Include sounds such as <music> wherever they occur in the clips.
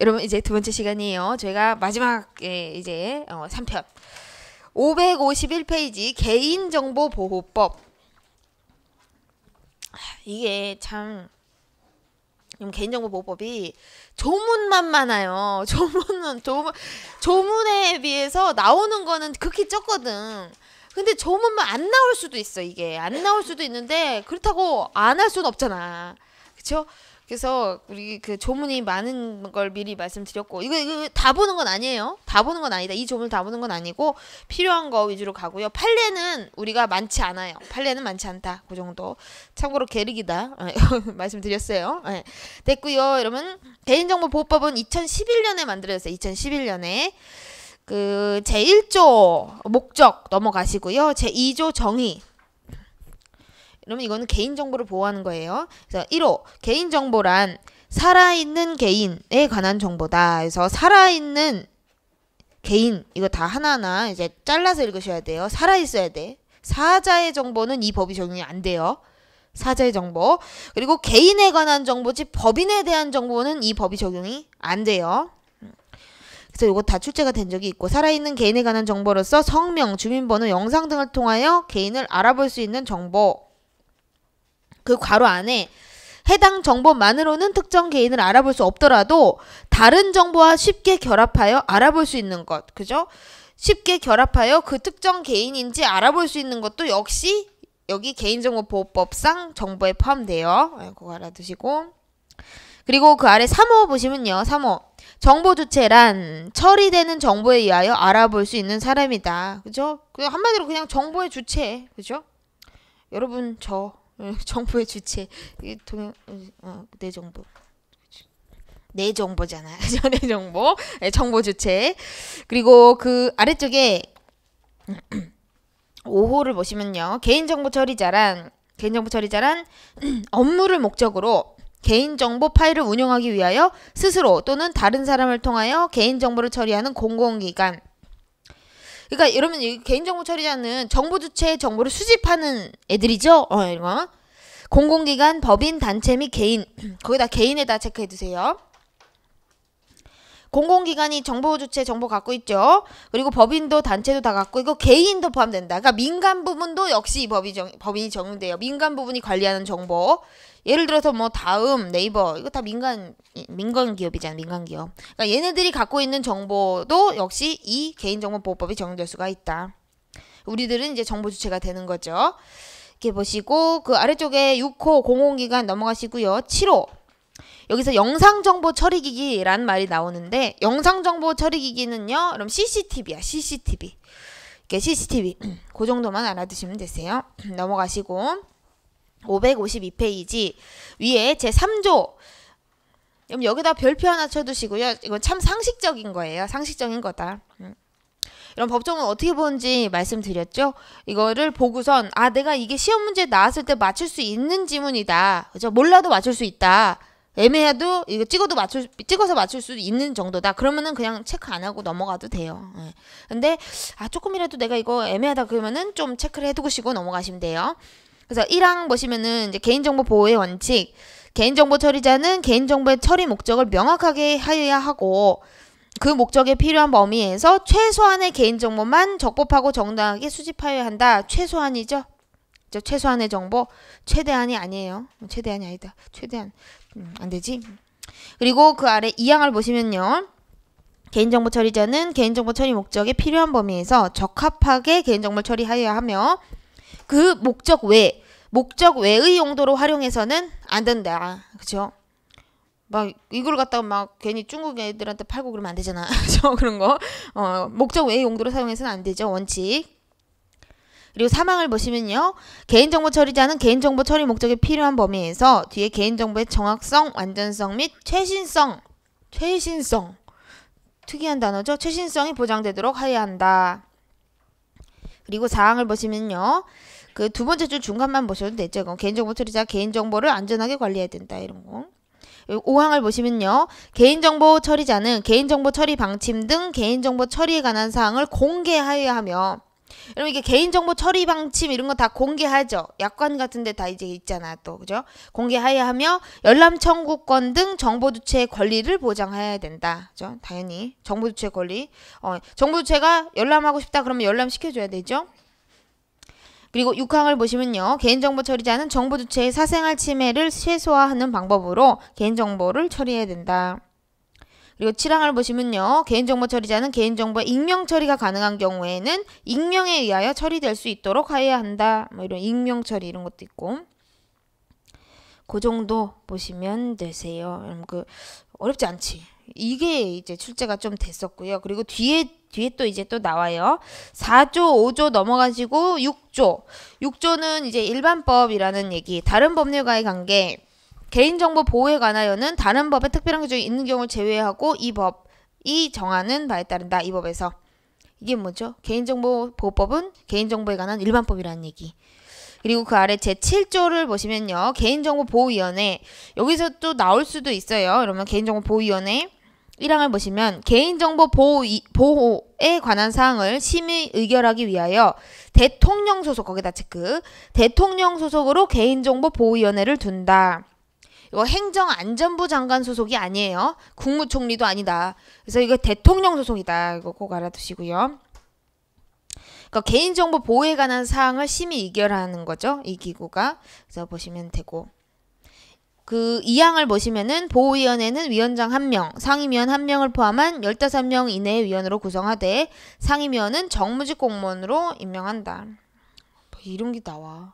여러분 이제 두 번째 시간이에요. 저가 마지막에 이제 어, 3편 551페이지 개인정보보호법 이게 참 개인정보보호법이 조문만 많아요. <laughs> 조문은 조문 조문에 비해서 나오는 거는 극히 적거든. 근데 조문만 안 나올 수도 있어 이게 안 나올 수도 있는데 그렇다고 안 할 수는 없잖아. 그렇죠? 그래서 우리 그 조문이 많은 걸 미리 말씀드렸고 이거 이거 다 보는 건 아니에요. 다 보는 건 아니다. 이 조문을 다 보는 건 아니고 필요한 거 위주로 가고요. 판례는 우리가 많지 않아요. 판례는 많지 않다. 그 정도. 참고로 계륵이다. 예, <laughs> 말씀드렸어요. 네. 됐고요. 여러분 개인정보보호법은 2011년에 만들어졌어요. 2011년에. 그 제1조 목적 넘어가시고요. 제2조 정의 그러면 이거는 개인정보를 보호하는 거예요. 그래서 1호 개인정보란 살아있는 개인에 관한 정보다. 그래서 살아있는 개인 이거 다 하나하나 이제 잘라서 읽으셔야 돼요. 살아있어야 돼. 사자의 정보는 이 법이 적용이 안 돼요. 사자의 정보. 그리고 개인에 관한 정보지 법인에 대한 정보는 이 법이 적용이 안 돼요. 그래서 이거 다 출제가 된 적이 있고 살아있는 개인에 관한 정보로서 성명, 주민번호, 영상 등을 통하여 개인을 알아볼 수 있는 정보 그 괄호 안에 해당 정보만으로는 특정 개인을 알아볼 수 없더라도 다른 정보와 쉽게 결합하여 알아볼 수 있는 것. 그죠? 쉽게 결합하여 그 특정 개인인지 알아볼 수 있는 것도 역시 여기 개인정보보호법상 정보에 포함돼요. 예, 그거 알아두시고. 그리고 그 아래 3호 보시면요. 3호. 정보 주체란 처리되는 정보에 의하여 알아볼 수 있는 사람이다. 그죠? 그냥 한마디로 그냥 정보의 주체. 그죠? 여러분, 저. 예, <laughs> 정부의 주체 동 어, 어, 내 정부 내 정보잖아 내 <laughs> 정보 예, 정보 주체 그리고 그 아래쪽에 5호를 <clears throat> 보시면요 개인정보 처리자란 개인정보 처리자란 <clears throat> 업무를 목적으로 개인정보 파일을 운영하기 위하여 스스로 또는 다른 사람을 통하여 개인정보를 처리하는 공공기관 그러니까 여러분 개인정보 처리자는 정보 주체의 정보를 수집하는 애들이죠. 어, 이거. 공공기관, 법인, 단체 및 개인 <clears throat> 거기다 개인에다 체크해 두세요. 공공기관이 정보 주체 정보 갖고 있죠. 그리고 법인도 단체도 다 갖고 이거 개인도 포함된다. 그러니까 민간 부분도 역시 법이 정, 법인이 적용돼요. 민간 부분이 관리하는 정보. 예를 들어서 뭐 다음 네이버 이거 다 민간 민간 기업이잖아 민간 기업. 그러니까 얘네들이 갖고 있는 정보도 역시 이 개인정보보호법이 적용될 수가 있다. 우리들은 이제 정보 주체가 되는 거죠. 이렇게 보시고 그 아래쪽에 6호 공공기관 넘어가시고요. 7호 여기서 영상정보 처리기기란 말이 나오는데 영상정보 처리기기는요. 그럼 CCTV야 CCTV. 이렇게 CCTV <clears throat> 그 정도만 알아두시면 되세요. <clears throat> 넘어가시고 552페이지 위에 제3조 그럼 여기다 별표 하나 쳐두시고요. 이건 참 상식적인 거예요. 상식적인 거다. 음. 이런 법정은 어떻게 보는지 말씀드렸죠. 이거를 보고선 아 내가 이게 시험 문제 나왔을 때 맞출 수 있는 지문이다. 그죠? 몰라도 맞출 수 있다. 애매해도 이거 찍어도 맞출 찍어서 맞출 수 있는 정도다. 그러면은 그냥 체크 안 하고 넘어가도 돼요. 예. 근데 아 조금이라도 내가 이거 애매하다 그러면은 좀 체크를 해두고 넘어가시면 돼요. 그래서 1항 보시면은 이제 개인정보 보호의 원칙. 개인정보 처리자는 개인정보의 처리 목적을 명확하게 하여야 하고 그 목적에 필요한 범위에서 최소한의 개인정보만 적법하고 정당하게 수집하여야 한다. 최소한이죠. 저 최소한의 정보, 최대한이 아니에요. 최대한이 아니다. 최대한 음, 안 되지. 그리고 그 아래 2항을 보시면요. 개인정보 처리자는 개인정보 처리 목적에 필요한 범위에서 적합하게 개인정보 처리하여야 하며 그 목적 외 목적 외의 용도로 활용해서는 안 된다. 그렇죠? 막 이걸 갖다가 막 괜히 중국 애들한테 팔고 그러면 안 되잖아. 저 <laughs> 그런 거. 어, 목적 외의 용도로 사용해서는 안 되죠. 원칙. 그리고 사망을 보시면요. 개인정보 처리자는 개인정보 처리 목적에 필요한 범위에서 뒤에 개인정보의 정확성, 완전성 및 최신성, 최신성. 특이한 단어죠. 최신성이 보장되도록 하야 한다. 그리고 사항을 보시면요. 그두 번째 줄 중간만 보셔도 되죠. 그럼 개인정보 처리자 개인정보를 안전하게 관리해야 된다 이런 거. 5항을 보시면요. 개인정보 처리자는 개인정보 처리 방침 등 개인정보 처리에 관한 사항을 공개하여야 하며 여러분 이게 개인정보 처리 방침 이런 거 다 공개하죠. 약관 같은 데 다 이제 있잖아 또 그죠? 공개하여야 하며 열람 청구권 등 정보 주체의 권리를 보장해야 된다. 그죠? 당연히 정보 주체 권리. 어, 정보 주체가 열람하고 싶다 그러면 열람 시켜 줘야 되죠. 그리고 6항을 보시면요. 개인정보 처리자는 정보 주체의 사생활 침해를 최소화하는 방법으로 개인정보를 처리해야 된다. 그리고 7항을 보시면요. 개인정보 처리자는 개인정보의 익명 처리가 가능한 경우에는 익명에 의하여 처리될 수 있도록 하여야 한다. 뭐 이런 익명 처리 이런 것도 있고. 그 정도 보시면 되세요. 여러분 그 어렵지 않지. 이게 이제 출제가 좀 됐었고요. 그리고 뒤에 뒤에 또 이제 또 나와요. 4조, 5조 넘어가지고 6조. 6조는 이제 일반법이라는 얘기, 다른 법률과의 관계, 개인정보 보호에 관하여는 다른 법에 특별한 규정이 있는 경우를 제외하고 이 법 이 정하는 바에 따른다. 이 법에서. 이게 뭐죠? 개인정보 보호법은 개인정보에 관한 일반법이라는 얘기. 그리고 그 아래 제7조를 보시면요. 개인정보 보호위원회. 여기서 또 나올 수도 있어요. 그러면 개인정보 보호위원회. 1항을 보시면 개인정보 보호 보호에 관한 사항을 심의 의결하기 위하여 대통령 소속 거기다 체크 대통령 소속으로 개인정보 보호위원회를 둔다. 이거 행정안전부 장관 소속이 아니에요. 국무총리도 아니다. 그래서 이거 대통령 소속이다. 이거 꼭 알아두시고요. 그러니까 개인정보 보호에 관한 사항을 심의 의결하는 거죠. 이 기구가. 그래서 보시면 되고. 그 이항을 보시면은 보호위원회는 위원장 한명 상임위원 한명을 포함한 열다섯 명 이내의 위원으로 구성하되 상임위원은 정무직 공무원으로 임명한다. 뭐 이런 게 나와.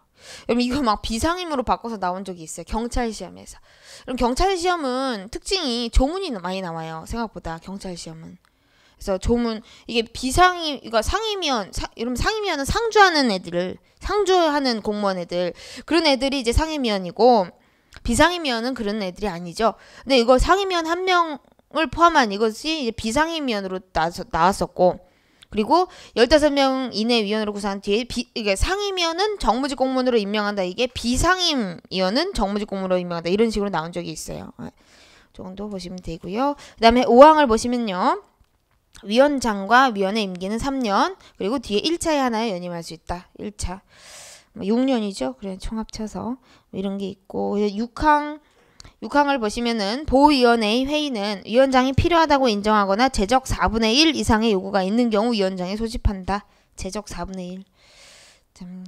여러분 이거 막 비상임으로 바꿔서 나온 적이 있어요. 경찰 시험에서. 그럼 경찰 시험은 특징이 조문이 많이 나와요. 생각보다 경찰 시험은. 그래서 조문 이게 비상임 그러 상임위원 이러 상임위원은 상주하는 애들을 상주하는 공무원 애들 그런 애들이 이제 상임위원이고 비상임위원은 그런 애들이 아니죠. 근데 이거 상임위원한 명을 포함한 이것이 비상임위원으로 나왔었고 그리고 15명 이내 위원으로 구성한 뒤에 비, 이게 상임위원은 정무직 공무원으로 임명한다. 이게 비상임위원은 정무직 공무원으로 임명한다. 이런 식으로 나온 적이 있어요. 예. 정도 보시면 되고요. 그 다음에 5항을 보시면요. 위원장과 위원의 임기는 3년, 그리고 뒤에 1차에 하나에 연임할 수 있다. 1차. 6년이죠. 뭐 그래 총합쳐서 뭐 이런 게 있고 6항 6항을 보시면은 보위원회의 회의는 위원장이 필요하다고 인정하거나 제적 4분의 1 이상의 요구가 있는 경우 위원장이 소집한다. 제적 4분의 1. 참,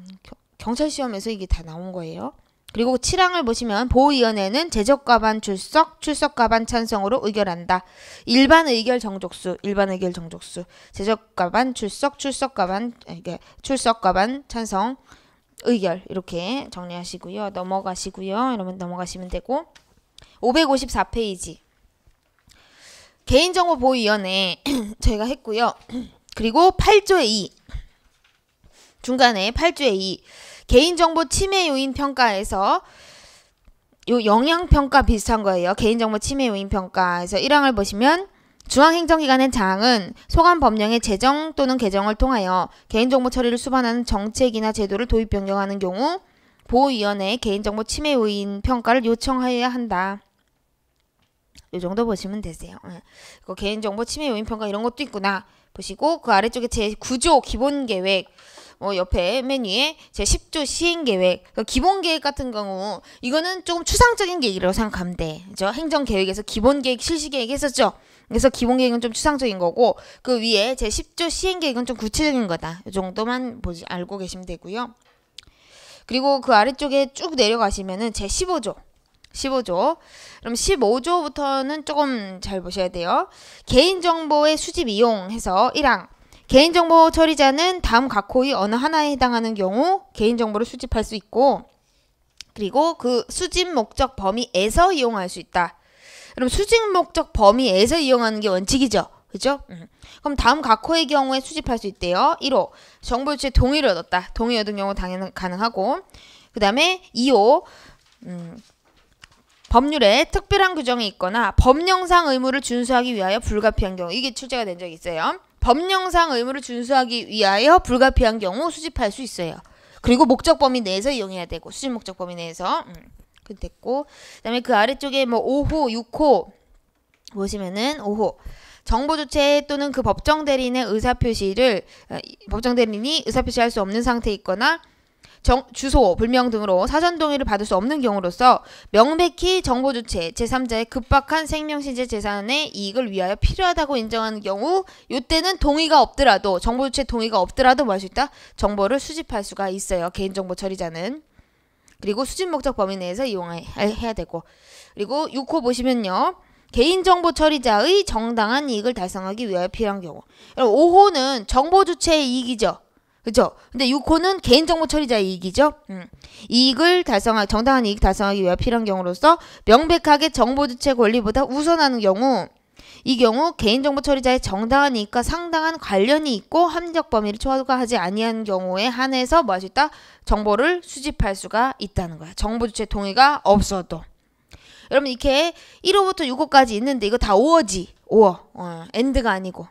경찰 시험에서 이게 다 나온 거예요. 그리고 7항을 보시면 보위원회는 제적과반 출석, 출석과반 찬성으로 의결한다. 일반 의결 정족수, 일반 의결 정족수, 제적과반 출석, 출석과반 아, 이게 출석과반 찬성, 의결 이렇게 정리하시고요. 넘어가시고요. 이러면 넘어가시면 되고 554페이지 개인정보 보호위원회 <clears throat> 저희가 했고요. <clears throat> 그리고 8조의 2 중간에 8조의 2 개인정보 침해 요인 평가에서 요 영향 평가 비슷한 거예요. 개인정보 침해 요인 평가에서 1항을 보시면 중앙행정기관의 장은 소관 법령의 제정 또는 개정을 통하여 개인정보 처리를 수반하는 정책이나 제도를 도입 변경하는 경우 보호위원회에 개인정보 침해 요인 평가를 요청하여야 한다. 이 정도 보시면 되세요. 그 개인정보 침해 요인 평가 이런 것도 있구나 보시고 그 아래쪽에 제 9조 기본 계획 뭐 옆에 맨 위에 제 10조 시행 계획 그 기본 계획 같은 경우 이거는 조금 추상적인 계획이라고 생각하면 돼. 그죠? 행정 계획에서 기본 계획 실시 계획 했었죠. 그래서 기본 계획은 좀 추상적인 거고 그 위에 제 10조 시행 계획은 좀 구체적인 거다. 이 정도만 보지 알고 계시면 되고요. 그리고 그 아래쪽에 쭉 내려가시면은 제 15조 15조. 그럼 15조부터는 조금 잘 보셔야 돼요. 개인정보의 수집 이용해서 1항. 개인정보 처리자는 다음 각호의 어느 하나에 해당하는 경우 개인정보를 수집할 수 있고, 그리고 그 수집 목적 범위에서 이용할 수 있다. 그럼 수직 목적 범위에서 이용하는 게 원칙이죠. 그죠? 음. 그럼 다음 각호의 경우에 수집할 수 있대요. 1호 정보 유치에 동의를 얻었다. 동의 얻은 경우 당연 히 가능하고 그 다음에 2호 음, 법률에 특별한 규정이 있거나 법령상 의무를 준수하기 위하여 불가피한 경우 이게 출제가 된 적이 있어요. 법령상 의무를 준수하기 위하여 불가피한 경우 수집할 수 있어요. 그리고 목적 범위 내에서 이용해야 되고 수집 목적 범위 내에서 음. 그 됐고 그다음에 그 아래쪽에 뭐 5호, 6호 보시면은 5호 정보 주체 또는 그 법정 대리인의 의사 표시를 어, 법정 대리인이 의사 표시할 수 없는 상태에 있거나 정, 주소, 불명 등으로 사전 동의를 받을 수 없는 경우로서 명백히 정보 주체 제3자의 급박한 생명신체 재산의 이익을 위하여 필요하다고 인정하는 경우 요때는 동의가 없더라도 정보 주체 동의가 없더라도 뭐할수 있다? 정보를 수집할 수가 있어요. 개인정보 처리자는. 그리고 수집 목적 범위 내에서 이용해야 되고 그리고 6호 보시면요. 개인정보 처리자의 정당한 이익을 달성하기 위하여 필요한 경우. 5호는 정보 주체의 이익이죠. 그죠? 근데 6호는 개인정보 처리자의 이익이죠. 음. 이익을 달성할 정당한 이익 달성하기 위하여 필요한 경우로서 명백하게 정보 주체 권리보다 우선하는 경우 이 경우 개인정보 처리자의 정당한 이익과 상당한 관련이 있고 합리적 범위를 초과하지 아니한 경우에 한해서 뭐할수 있다? 정보를 수집할 수가 있다는 거야. 정보 주체 동의가 없어도. 여러분 이렇게 1호부터 6호까지 있는데 이거 다 5호지. 5호. 어, 엔드가 아니고.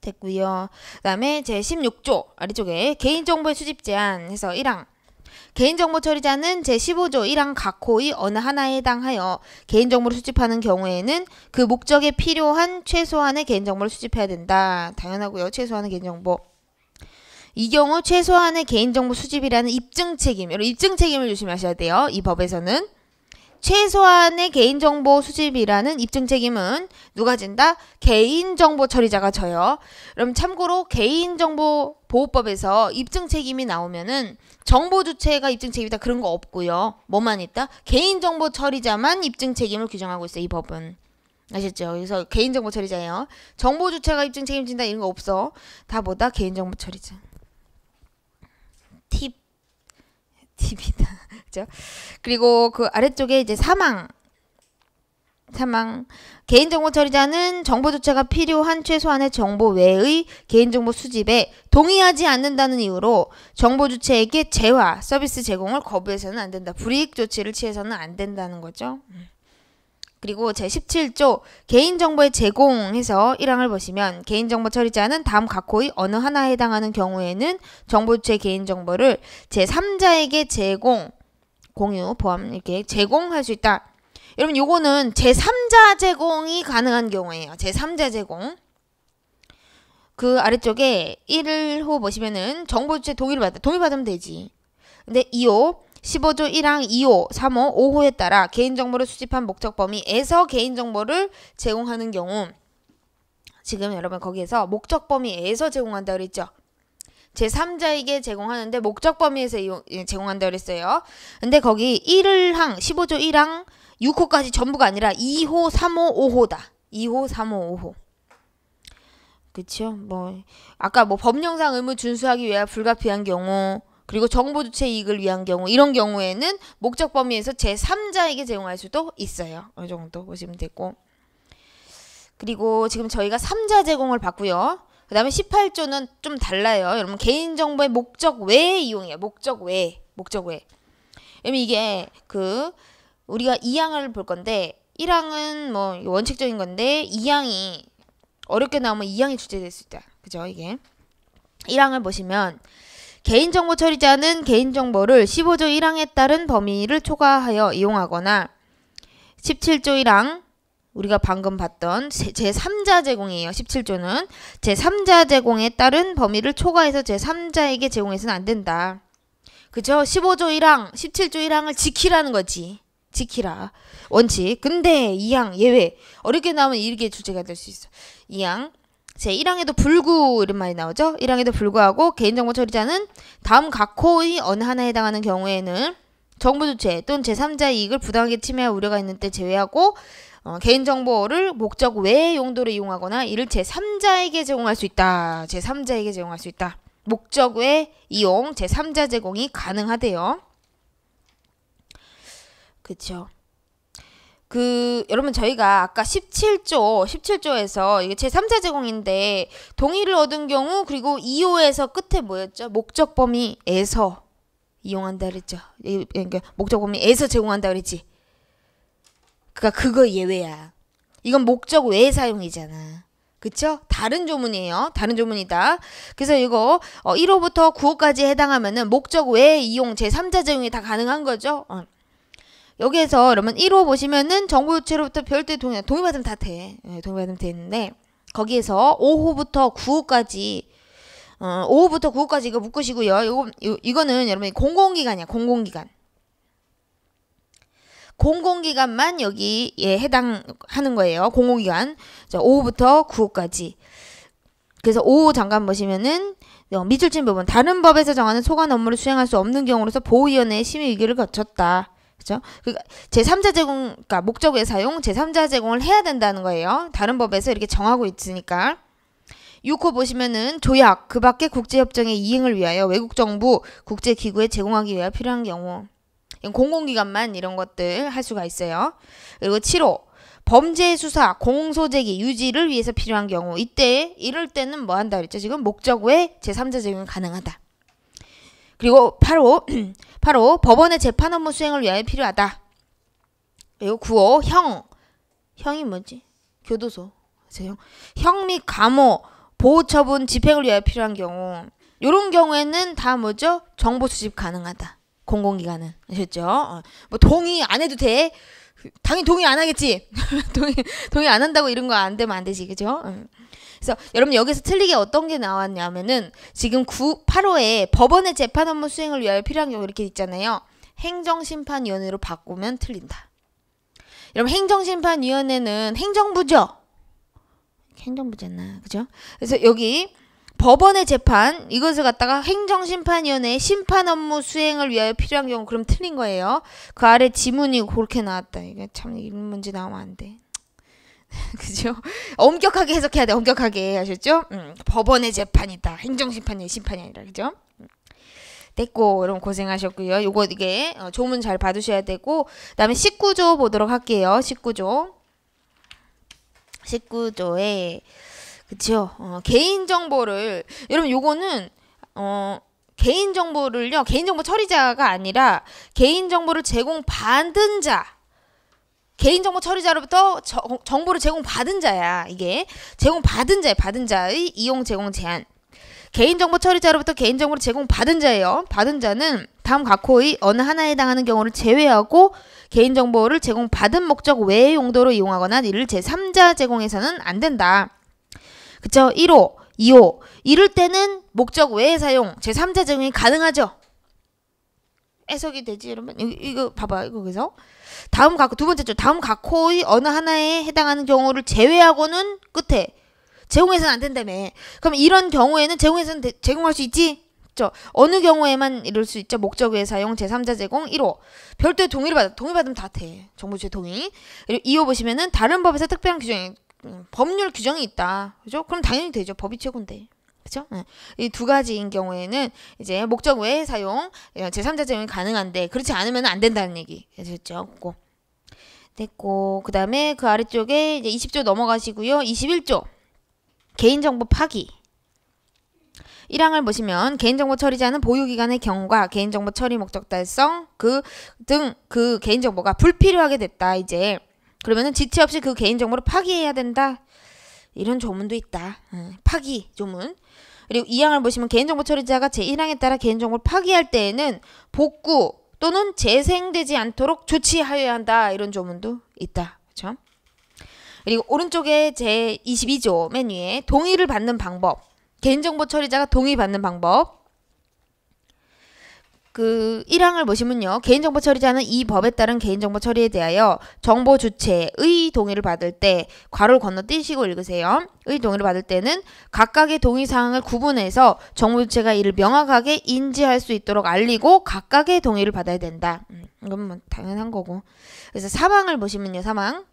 됐고요. 그다음에 제 16조 아래쪽에 개인정보의 수집 제한 해서 1항 개인정보 처리자는 제15조 1항 각호의 어느 하나에 해당하여 개인정보를 수집하는 경우에는 그 목적에 필요한 최소한의 개인정보를 수집해야 된다. 당연하고요. 최소한의 개인정보. 이 경우 최소한의 개인정보 수집이라는 입증 책임, 입증 책임을 조심하셔야 돼요. 이 법에서는. 최소한의 개인정보 수집이라는 입증 책임은 누가 진다? 개인정보 처리자가 져요. 그럼 참고로 개인정보 보호법에서 입증 책임이 나오면은 정보 주체가 입증 책임이다 그런 거 없고요. 뭐만 있다? 개인정보 처리자만 입증 책임을 규정하고 있어요. 이 법은. 아셨죠? 그래서 개인정보 처리자예요. 정보 주체가 입증 책임진다 이런 거 없어. 다 뭐다? 개인정보 처리자. 팁. 팁이다. 그죠? 그리고 그 아래쪽에 이제 사망 사망 개인정보 처리자는 정보 조차가 필요한 최소한의 정보 외의 개인정보 수집에 동의하지 않는다는 이유로 정보 주체에게 재화 서비스 제공을 거부해서는 안 된다. 불이익 조치를 취해서는 안 된다는 거죠. 음. 그리고 제17조 개인정보의 제공해서 1항을 보시면 개인정보 처리자는 다음 각호의 어느 하나에 해당하는 경우에는 정보 주체 개인정보를 제3자에게 제공 공유 보험 이렇게 제공할 수 있다. 여러분 요거는 제3자 제공이 가능한 경우에요. 제3자 제공. 그 아래쪽에 1호 보시면은 정보주체 동의를 받다. 동의 받으면 되지. 근데 2호 15조 1항 2호, 3호, 5호에 따라 개인정보를 수집한 목적 범위에서 개인정보를 제공하는 경우 지금 여러분 거기에서 목적 범위에서 제공한다 그랬죠. 제3자에게 제공하는데 목적 범위에서 이용, 예, 제공한다 그랬어요. 근데 거기 1항, 15조 1항 6호까지 전부가 아니라 2호, 3호, 5호다. 2호, 3호, 5호. 그쵸? 뭐, 아까 뭐 법령상 의무 준수하기 위하 불가피한 경우, 그리고 정보 주체 이익을 위한 경우 이런 경우에는 목적 범위에서 제3자에게 제공할 수도 있어요. 이 정도 보시면 되고 그리고 지금 저희가 3자 제공을 받고요. 그 다음에 18조는 좀 달라요. 여러분 개인정보의 목적 외 이용해요. 목적 외 목적 외에. 왜면 이게 그 우리가 2항을 볼 건데 1항은 뭐 원칙적인 건데 2항이 어렵게 나오면 2항이 주제될 수 있다. 그죠? 이게 1항을 보시면 개인정보 처리자는 개인정보를 15조 1항에 따른 범위를 초과하여 이용하거나 17조 1항 우리가 방금 봤던 제3자 제공이에요. 17조는 제3자 제공에 따른 범위를 초과해서 제3자에게 제공해서는 안 된다. 그죠? 15조 1항, 17조 1항을 지키라는 거지. 지키라. 원칙. 근데 2항 예외. 어렵게 나오면 이게 렇 주제가 될 수 있어. 2항 제1항에도 불구 이런 말이 나오죠. 1항에도 불구하고 개인정보 처리자는 다음 각호의 어느 하나에 해당하는 경우에는 정부 주체 또는 제3자의 이익을 부당하게 침해할 우려가 있는 때 제외하고 어, 개인정보를 목적 외의 용도로 이용하거나 이를 제3자에게 제공할 수 있다. 제3자에게 제공할 수 있다. 목적 외 이용 제3자 제공이 가능하대요. 그쵸. 그 여러분 저희가 아까 17조 17조에서 이게 제3자 제공인데 동의를 얻은 경우 그리고 2호에서 끝에 뭐였죠? 목적 범위에서 이용한다 그랬죠. 그러니까 목적 범위에서 제공한다 그랬지. 그러니까 그거 예외야. 이건 목적 외의 사용이잖아. 그쵸? 다른 조문이에요. 다른 조문이다. 그래서 이거 어, 1호부터 9호까지 해당하면은 목적 외 이용 제3자 적용이다 가능한 거죠. 어. 여기에서 여러분 1호 보시면은 정보 유체로부터 별도의 동의, 동의받으면 다 돼. 네, 동의받으면 되는데 거기에서 5호부터 9호까지 어, 5호부터 9호까지 이거 묶으시고요. 이거, 이거는 여러분 공공기관이야. 공공기관. 공공기관만 여기에 예, 해당하는 거예요. 공공기관. 자, 5부터 9호까지. 그래서 5호 잠깐 보시면은 미출진 어, 법은 다른 법에서 정하는 소관 업무를 수행할 수 없는 경우로서 보호위원회의 심의 의결을 거쳤다. 그죠? 그러니까 제3자 제공, 그러니까 목적의 사용, 제3자 제공을 해야 된다는 거예요. 다른 법에서 이렇게 정하고 있으니까. 6호 보시면은 조약, 그밖에 국제협정의 이행을 위하여 외국 정부, 국제기구에 제공하기 위하여 필요한 경우. 공공기관만 이런 것들 할 수가 있어요. 그리고 7호 범죄 수사, 공소제기 유지를 위해서 필요한 경우 이때 이럴 때는 뭐 한다 그랬죠? 지금 목적 외 제3자 적용이 가능하다. 그리고 8호 8호 <clears throat> 법원의 재판 업무 수행을 위하여 필요하다. 그리고 9호 형 형이 뭐지? 교도소 형 및 감호 보호처분 집행을 위하여 필요한 경우 이런 경우에는 다 뭐죠? 정보 수집 가능하다. 공공기관은 아셨죠? 어, 뭐 동의 안 해도 돼. 당연히 동의 안 하겠지. <laughs> 동의 동의 안 한다고 이런 거 안 되면 안 되지, 그죠? 어. 그래서 여러분 여기서 틀리게 어떤 게 나왔냐면은 지금 9 8호에 법원의 재판 업무 수행을 위하여 필요한 경우 이렇게 있잖아요. 행정심판위원회로 바꾸면 틀린다. 여러분 행정심판위원회는 행정부죠. 행정부잖아, 그죠? 그래서 여기 법원의 재판 이것을 갖다가 행정심판위원회의 심판 업무 수행을 위하여 필요한 경우 그럼 틀린 거예요. 그 아래 지문이 그렇게 나왔다. 이게 참 이런 문제 나오면 안 돼. <laughs> 그죠? 엄격하게 해석해야 돼. 엄격하게 아셨죠? 음, 법원의 재판이다. 행정심판위의 심판이 아니라 그죠? 음. 됐고 여러분 고생하셨고요. 요거 이게 어, 조문 잘 봐두셔야 되고 그다음에 19조 보도록 할게요. 19조 19조에 그쵸? 어, 개인정보를, 여러분 요거는, 어, 개인정보를요, 개인정보 처리자가 아니라 개인정보를 제공받은 자, 개인정보 처리자로부터 저, 정보를 제공받은 자야, 이게. 제공받은 자의 받은 자의 이용 제공 제한. 개인정보 처리자로부터 개인정보를 제공받은 자예요. 받은 자는 다음 각호의 어느 하나에 해당하는 경우를 제외하고 개인정보를 제공받은 목적 외의 용도로 이용하거나 이를 제3자 제공해서는 안 된다. 그쵸? 1호, 2호. 이럴 때는 목적 외의 사용, 제3자 증이 가능하죠. 해석이 되지 여러분 이거, 이거 봐봐 이거 그래서 다음 각호 두 번째 줄 다음 각호의 어느 하나에 해당하는 경우를 제외하고는 끝에 제공해서는 안 된다며 그럼 이런 경우에는 제공해서는 대, 제공할 수 있지 그죠 어느 경우에만 이럴 수 있죠 목적 외 사용 제3자 제공 1호 별도의 동의를 받아 동의 받으면 다돼정부제 동의 그리고 2호 보시면은 다른 법에서 특별한 규정이 음, 법률 규정이 있다. 그죠? 그럼 당연히 되죠. 법이 최고인데. 그죠 예. 이두 가지인 경우에는 이제 목적 외의 사용, 예, 제3자 제공이 가능한데 그렇지 않으면 안 된다는 얘기. 됐죠? 고 됐고 그다음에 그 아래쪽에 이제 20조 넘어가시고요. 21조. 개인정보 파기. 1항을 보시면 개인정보 처리자는 보유기간의 경과, 개인정보 처리 목적 달성 그 등그 그 개인정보가 불필요하게 됐다. 이제 그러면은 지체 없이 그 개인 정보를 파기해야 된다. 이런 조문도 있다. 예, 파기 조문. 그리고 이항을 보시면 개인정보 처리자가 제1항에 따라 개인정보를 파기할 때에는 복구 또는 재생되지 않도록 조치하여야 한다. 이런 조문도 있다. 그렇죠? 그리고 오른쪽에 제22조 맨 위에 동의를 받는 방법. 개인정보 처리자가 동의받는 방법. 그 1항을 보시면요. 개인정보 처리자는 이 법에 따른 개인정보 처리에 대하여 정보 주체의 동의를 받을 때 괄호를 건너뛰시고 읽으세요. 의 동의를 받을 때는 각각의 동의 사항을 구분해서 정보 주체가 이를 명확하게 인지할 수 있도록 알리고 각각의 동의를 받아야 된다. 음, 이건 뭐 당연한 거고. 그래서 사망을 보시면요. 사망.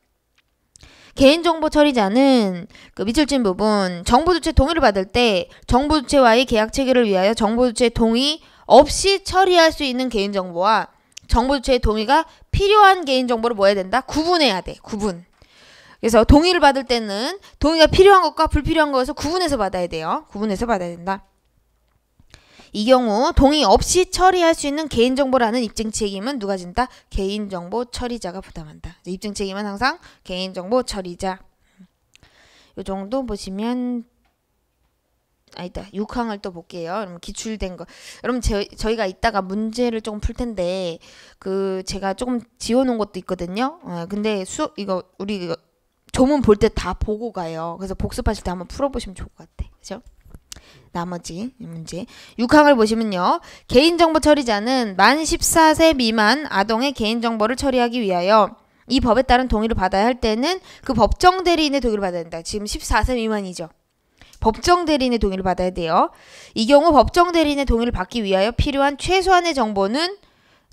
개인정보 처리자는 그 밑줄 친 부분 정보 주체 동의를 받을 때 정보 주체와의 계약 체결을 위하여 정보 주체 의 동의 없이 처리할 수 있는 개인정보와 정보주체의 동의가 필요한 개인정보를 뭐 해야 된다? 구분해야 돼. 구분. 그래서 동의를 받을 때는 동의가 필요한 것과 불필요한 것에서 구분해서 받아야 돼요. 구분해서 받아야 된다. 이 경우 동의 없이 처리할 수 있는 개인정보라는 입증 책임은 누가 진다? 개인정보 처리자가 부담한다. 입증 책임은 항상 개인정보 처리자. 이 정도 보시면 아니다 6항을 또 볼게요. 여러 기출된 거. 여러분 제, 저희가 이따가 문제를 조금 풀 텐데 그 제가 조금 지워놓은 것도 있거든요. 아, 근데 수 이거 우리 이거 조문 볼 때 다 보고 가요. 그래서 복습하실 때 한번 풀어보시면 좋을 것 같아. 그죠? 나머지 문제 6항을 보시면요. 개인정보 처리자는 만 14세 미만 아동의 개인정보를 처리하기 위하여 이 법에 따른 동의를 받아야 할 때는 그 법정 대리인의 동의를 받아야 된다. 지금 14세 미만이죠. 법정 대리인의 동의를 받아야 돼요. 이 경우 법정 대리인의 동의를 받기 위하여 필요한 최소한의 정보는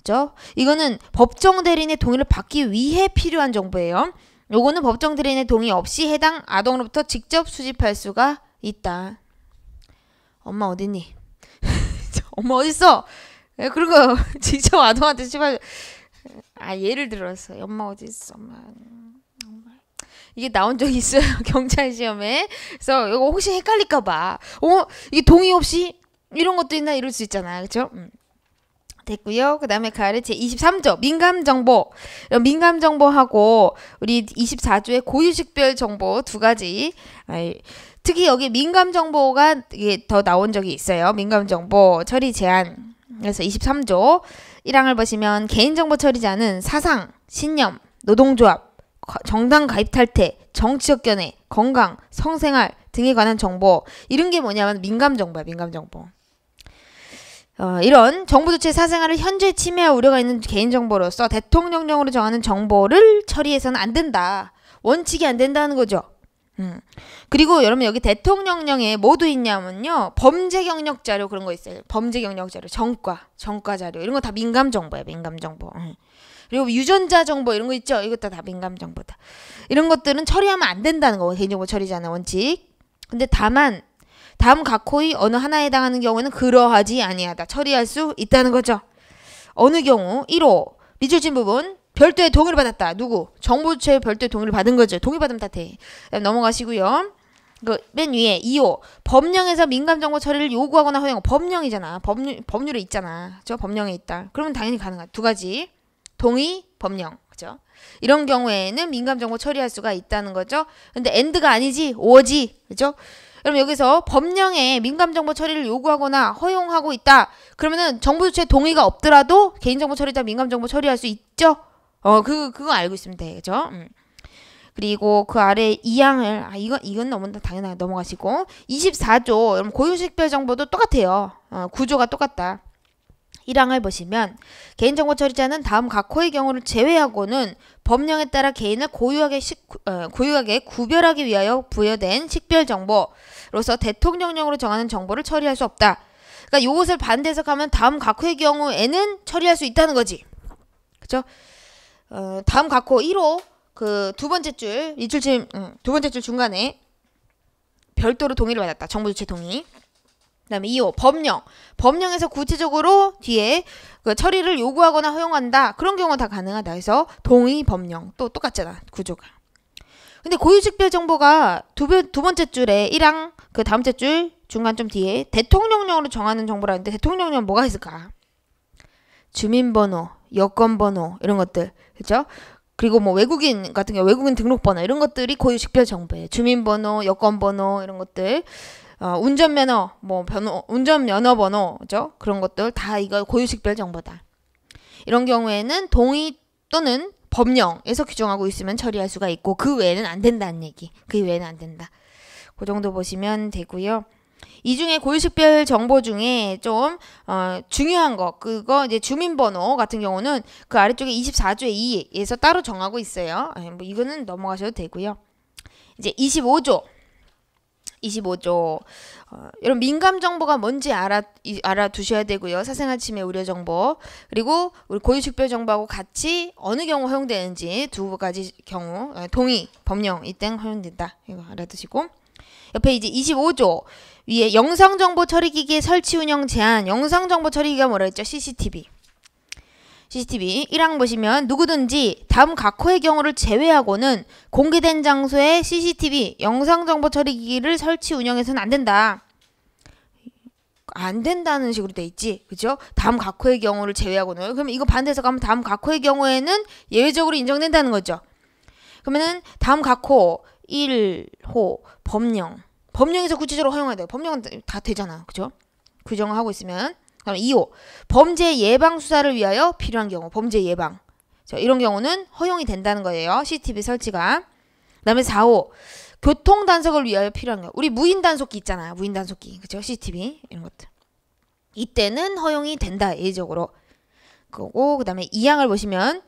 죠 이거는 법정 대리인의 동의를 받기 위해 필요한 정보예요. 요거는 법정 대리인의 동의 없이 해당 아동으로부터 직접 수집할 수가 있다. 엄마 어디니? <laughs> 엄마 어딨어? 그런 거 <laughs> 직접 아동한테 수집할 아 예를 들어서 엄마 어디 어 엄마 이게 나온 적 있어요. <laughs> 경찰 시험에. 그래서 이거 혹시 헷갈릴까 봐. 어, 이게 동의 없이 이런 것도 있나 이럴 수 있잖아. 요 그렇죠? 음. 됐고요. 그 다음에 가을에 제23조 민감정보 민감정보하고 우리 24조의 고유식별 정보 두 가지 아이, 특히 여기 민감정보가 이게 더 나온 적이 있어요. 민감정보 처리 제한 그래서 23조 1항을 보시면 개인정보 처리자는 사상, 신념, 노동조합, 정당 가입 탈퇴, 정치적 견해, 건강, 성생활 등에 관한 정보 이런 게 뭐냐면 민감 정보야 민감 정보. 어, 이런 정부 주체 사생활을 현재 침해할 우려가 있는 개인정보로서 대통령령으로 정하는 정보를 처리해서는 안 된다. 원칙이 안 된다는 거죠. 음. 그리고 여러분 여기 대통령령에 뭐도 있냐면요. 범죄 경력 자료 그런 거 있어요. 범죄 경력 자료, 정과, 정과 자료 이런 거 다 민감 정보야 민감 정보. 음. 그리고 유전자 정보 이런 거 있죠? 이것도 다 민감 정보다. 이런 것들은 처리하면 안 된다는 거 개인정보 처리 자아 원칙. 근데 다만 다음 각호의 어느 하나에 해당하는 경우에는 그러하지 아니하다 처리할 수 있다는 거죠. 어느 경우 1호 리조진 부분 별도의 동의를 받았다. 누구? 정보부처의 별도의 동의를 받은 거죠. 동의 받으면 다 돼. 넘어가시고요. 그 맨 위에 2호 법령에서 민감정보 처리를 요구하거나 허용 법령이잖아. 법률 법률에 있잖아. 저 법령에 있다. 그러면 당연히 가능하다두 가지. 동의, 법령. 그죠? 이런 경우에는 민감 정보 처리할 수가 있다는 거죠. 근데 엔드가 아니지 오지. 그죠? 그럼 여기서 법령에 민감 정보 처리를 요구하거나 허용하고 있다. 그러면은 정부 주체 동의가 없더라도 개인 정보 처리자 민감 정보 처리할 수 있죠. 어, 그 그거 알고 있으면 되죠. 음. 그리고 그 아래 이항을 아 이건 이건 너무 당연하게 넘어가시고 24조 여러분 고유식별 정보도 똑같아요. 어, 구조가 똑같다. 1항을 보시면 개인정보 처리자는 다음 각 호의 경우를 제외하고는 법령에 따라 개인을 고유하게, 식, 어, 고유하게 구별하기 위하여 부여된 식별정보로서 대통령령으로 정하는 정보를 처리할 수 없다. 그러니까 이것을 반대해석하면 다음 각 호의 경우에는 처리할 수 있다는 거지. 그죠? 어, 다음 각호 1호 그 두 번째 줄, 이출침 음, 두 번째 줄 중간에 별도로 동의를 받았다. 정부 주체 동의. 그다음에 2호 법령. 법령에서 구체적으로 뒤에 그 처리를 요구하거나 허용한다. 그런 경우 다 가능하다. 해서 동의 법령 또 똑같잖아 구조가. 근데 고유식별 정보가 두, 두 번째 줄에 1항 그 다음 째줄 중간 좀 뒤에 대통령령으로 정하는 정보라는데 대통령령 뭐가 있을까? 주민번호, 여권번호 이런 것들 그렇죠? 그리고 뭐 외국인 같은 경우 외국인 등록번호 이런 것들이 고유식별 정보예요. 주민번호, 여권번호 이런 것들 어, 운전면허, 뭐 변호, 운전면허 번호죠. 그런 것들 다 이거 고유식별 정보다. 이런 경우에는 동의 또는 법령에서 규정하고 있으면 처리할 수가 있고 그 외에는 안 된다는 얘기. 그 외에는 안 된다. 그 정도 보시면 되고요. 이 중에 고유식별 정보 중에 좀 어, 중요한 거 그거 이제 주민번호 같은 경우는 그 아래쪽에 24조의 2에서 따로 정하고 있어요. 예, 뭐 이거는 넘어가셔도 되고요. 이제 25조 25조 어, 여러분 민감 정보가 뭔지 알아 이, 알아두셔야 되고요. 사생활 침해 우려 정보 그리고 우리 고유식별 정보하고 같이 어느 경우 허용되는지 두 가지 경우 어, 동의 법령 이땐 허용된다 이거 알아두시고 옆에 이제 25조 위에 영상정보 처리기기 설치 운영 제한 영상정보 처리기가 뭐라 했죠? CCTV CCTV 1항 보시면 누구든지 다음 각호의 경우를 제외하고는 공개된 장소에 CCTV 영상정보 처리기기를 설치 운영해서는 안 된다. 안 된다는 식으로 돼 있지. 그죠? 다음 각호의 경우를 제외하고는 그럼 이거 반대해서 가면 다음 각호의 경우에는 예외적으로 인정된다는 거죠. 그러면은 다음 각호 1호 법령. 법령에서 구체적으로 허용해야 돼요. 법령은 다 되잖아. 그죠? 규정을 하고 있으면 그럼 2호 범죄 예방 수사를 위하여 필요한 경우 범죄 예방 자, 이런 경우는 허용이 된다는 거예요. CCTV 설치가. 그다음에 4호 교통 단속을 위하여 필요한 경우 우리 무인 단속기 있잖아요. 무인 단속기 그죠? CCTV 이런 것들 이때는 허용이 된다 예외적으로 그거고 그다음에 2항을 보시면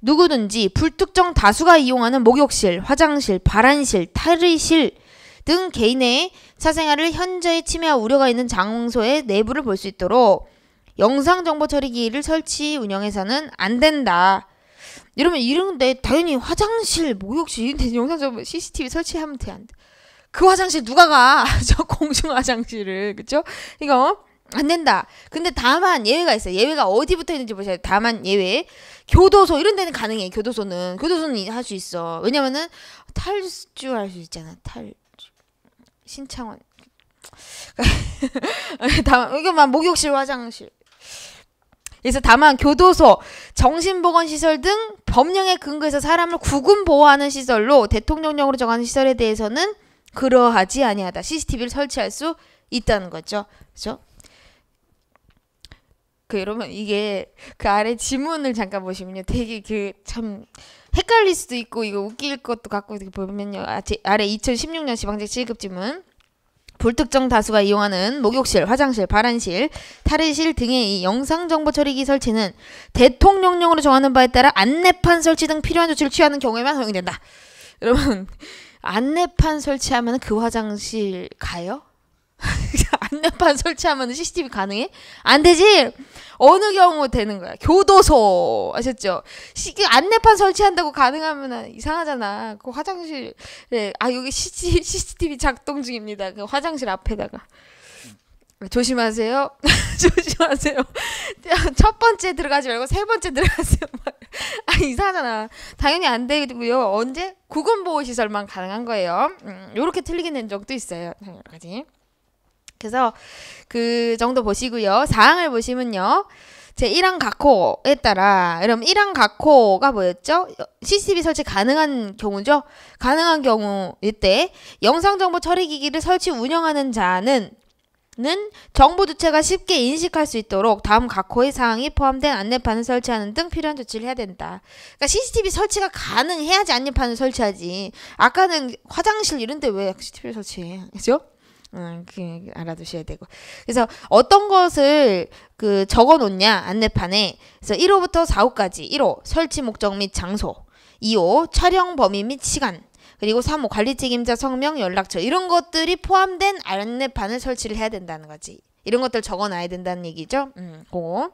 누구든지 불특정 다수가 이용하는 목욕실, 화장실, 발안실, 탈의실 등 개인의 사생활을 현저히 침해할 우려가 있는 장소의 내부를 볼 수 있도록 영상 정보 처리 기기를 설치 운영해서는 안 된다. 이러면 이런데 당연히 화장실, 목욕실 뭐 이런 데 영상 정보 CCTV 설치하면 돼 안 돼. 그 화장실 누가 가? <laughs> 저 공중 화장실을 그쵸 이거 어? 안 된다. 근데 다만 예외가 있어요. 예외가 어디부터 있는지 보셔야 돼요. 다만 예외. 교도소 이런 데는 가능해. 교도소는 교도소는 할 수 있어. 왜냐면은 탈주할 수 있잖아. 탈 신창원 <laughs> 다만 이거 막 목욕실 화장실 그래서 다만 교도소, 정신보건시설 등 법령에 근거해서 사람을 구금 보호하는 시설로 대통령령으로 정하는 시설에 대해서는 그러하지 아니하다. CCTV를 설치할 수 있다는 거죠. 그렇죠? 그 여러분 이게 그 아래 지문을 잠깐 보시면요. 되게 그참 헷갈릴 수도 있고 이거 웃길 것도 같고 이렇게 보면요. 아래 2016년 지방제 지급지문 불특정 다수가 이용하는 목욕실, 화장실, 발안실, 탈의실 등의 이 영상정보 처리 기설치는 대통령령으로 정하는 바에 따라 안내판 설치 등 필요한 조치를 취하는 경우에만 허용된다. <laughs> 여러분 안내판 설치하면 그 화장실 가요? <laughs> 안내판 설치하면 CCTV 가능해? 안 되지? 어느 경우 되는 거야? 교도소 아셨죠? 이게 그 안내판 설치한다고 가능하면 이상하잖아. 그 화장실에 아 여기 CC, CCTV 작동 중입니다. 그 화장실 앞에다가 조심하세요. <laughs> 조심하세요. 첫 번째 들어가지 말고 세 번째 들어가세요. <laughs> 아, 이상하잖아. 당연히 안 되고요. 언제? 구금 보호 시설만 가능한 거예요. 음, 요렇게 틀리게 된 적도 있어요. 여러 가 그래서 그 정도 보시고요. 사항을 보시면요. 제1항 각호에 따라 그럼 1항 각호가 뭐였죠? CCTV 설치 가능한 경우죠. 가능한 경우 이때 영상 정보 처리 기기를 설치 운영하는 자는 는 정보 주체가 쉽게 인식할 수 있도록 다음 각호의 사항이 포함된 안내판을 설치하는 등 필요한 조치를 해야 된다. 그러니까 CCTV 설치가 가능해야지 안내판을 설치하지. 아까는 화장실 이런데 왜 CCTV 설치해? 그죠? 그, 알아두셔야 되고. 그래서 어떤 것을 그 적어 놓냐, 안내판에. 그래서 1호부터 4호까지. 1호, 설치 목적 및 장소. 2호, 촬영 범위 및 시간. 그리고 3호, 관리 책임자 성명, 연락처. 이런 것들이 포함된 안내판을 설치를 해야 된다는 거지. 이런 것들 적어 놔야 된다는 얘기죠. 음, 그거.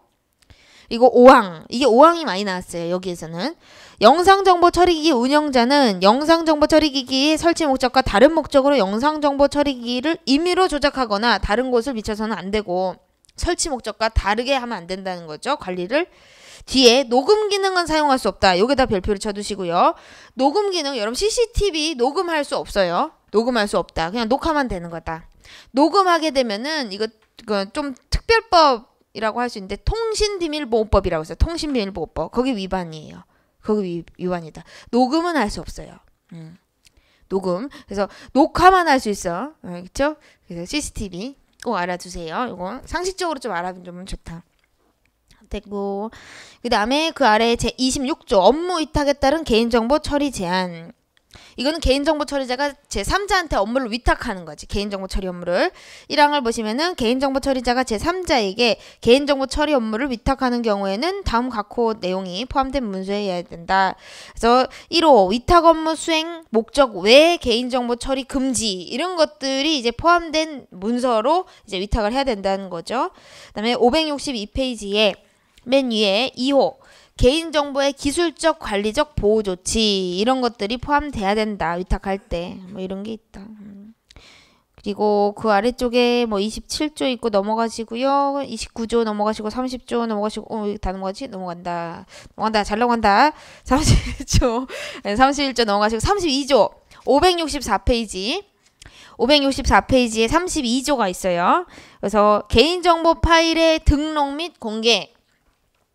이거 오항 이게 오항이 많이 나왔어요 여기에서는 영상정보 처리기기 운영자는 영상정보 처리기기의 설치 목적과 다른 목적으로 영상정보 처리기기를 임의로 조작하거나 다른 곳을 비춰서는안 되고 설치 목적과 다르게 하면 안 된다는 거죠 관리를 뒤에 녹음 기능은 사용할 수 없다 여기다 별표를 쳐두시고요 녹음 기능 여러분 CCTV 녹음할 수 없어요 녹음할 수 없다 그냥 녹화만 되는 거다 녹음하게 되면은 이거 그 좀 특별법 이라고 할 수 있는데 통신비밀보호법이라고 있어요. 통신비밀보호법. 거기 위반이에요. 거기 위, 반이다 녹음은 할 수 없어요. 음. 녹음. 그래서 녹화만 할 수 있어. 알겠죠? 어, 그래서 CCTV 꼭 알아두세요. 이거 상식적으로 좀 알아두면 좋다. 되고 그다음에 그 아래 제 26조 업무 위탁에 따른 개인정보 처리 제한 이거는 개인정보 처리자가 제3자한테 업무를 위탁하는 거지. 개인정보 처리 업무를. 1항을 보시면은 개인정보 처리자가 제3자에게 개인정보 처리 업무를 위탁하는 경우에는 다음 각호 내용이 포함된 문서에해야 된다. 그래서 1호 위탁 업무 수행 목적 외 개인정보 처리 금지 이런 것들이 이제 포함된 문서로 이제 위탁을 해야 된다는 거죠. 그다음에 562페이지에 맨 위에 2호 개인정보의 기술적 관리적 보호 조치 이런 것들이 포함돼야 된다 위탁할 때 뭐 이런 게 있다 그리고 그 아래쪽에 뭐 27조 있고 넘어가시고요 29조 넘어가시고 30조 넘어가시고 어, 다 넘어가지? 넘어간다 넘어간다 잘 넘어간다 30조 31조 넘어가시고 32조 564페이지 564페이지에 32조가 있어요. 그래서 개인정보 파일의 등록 및 공개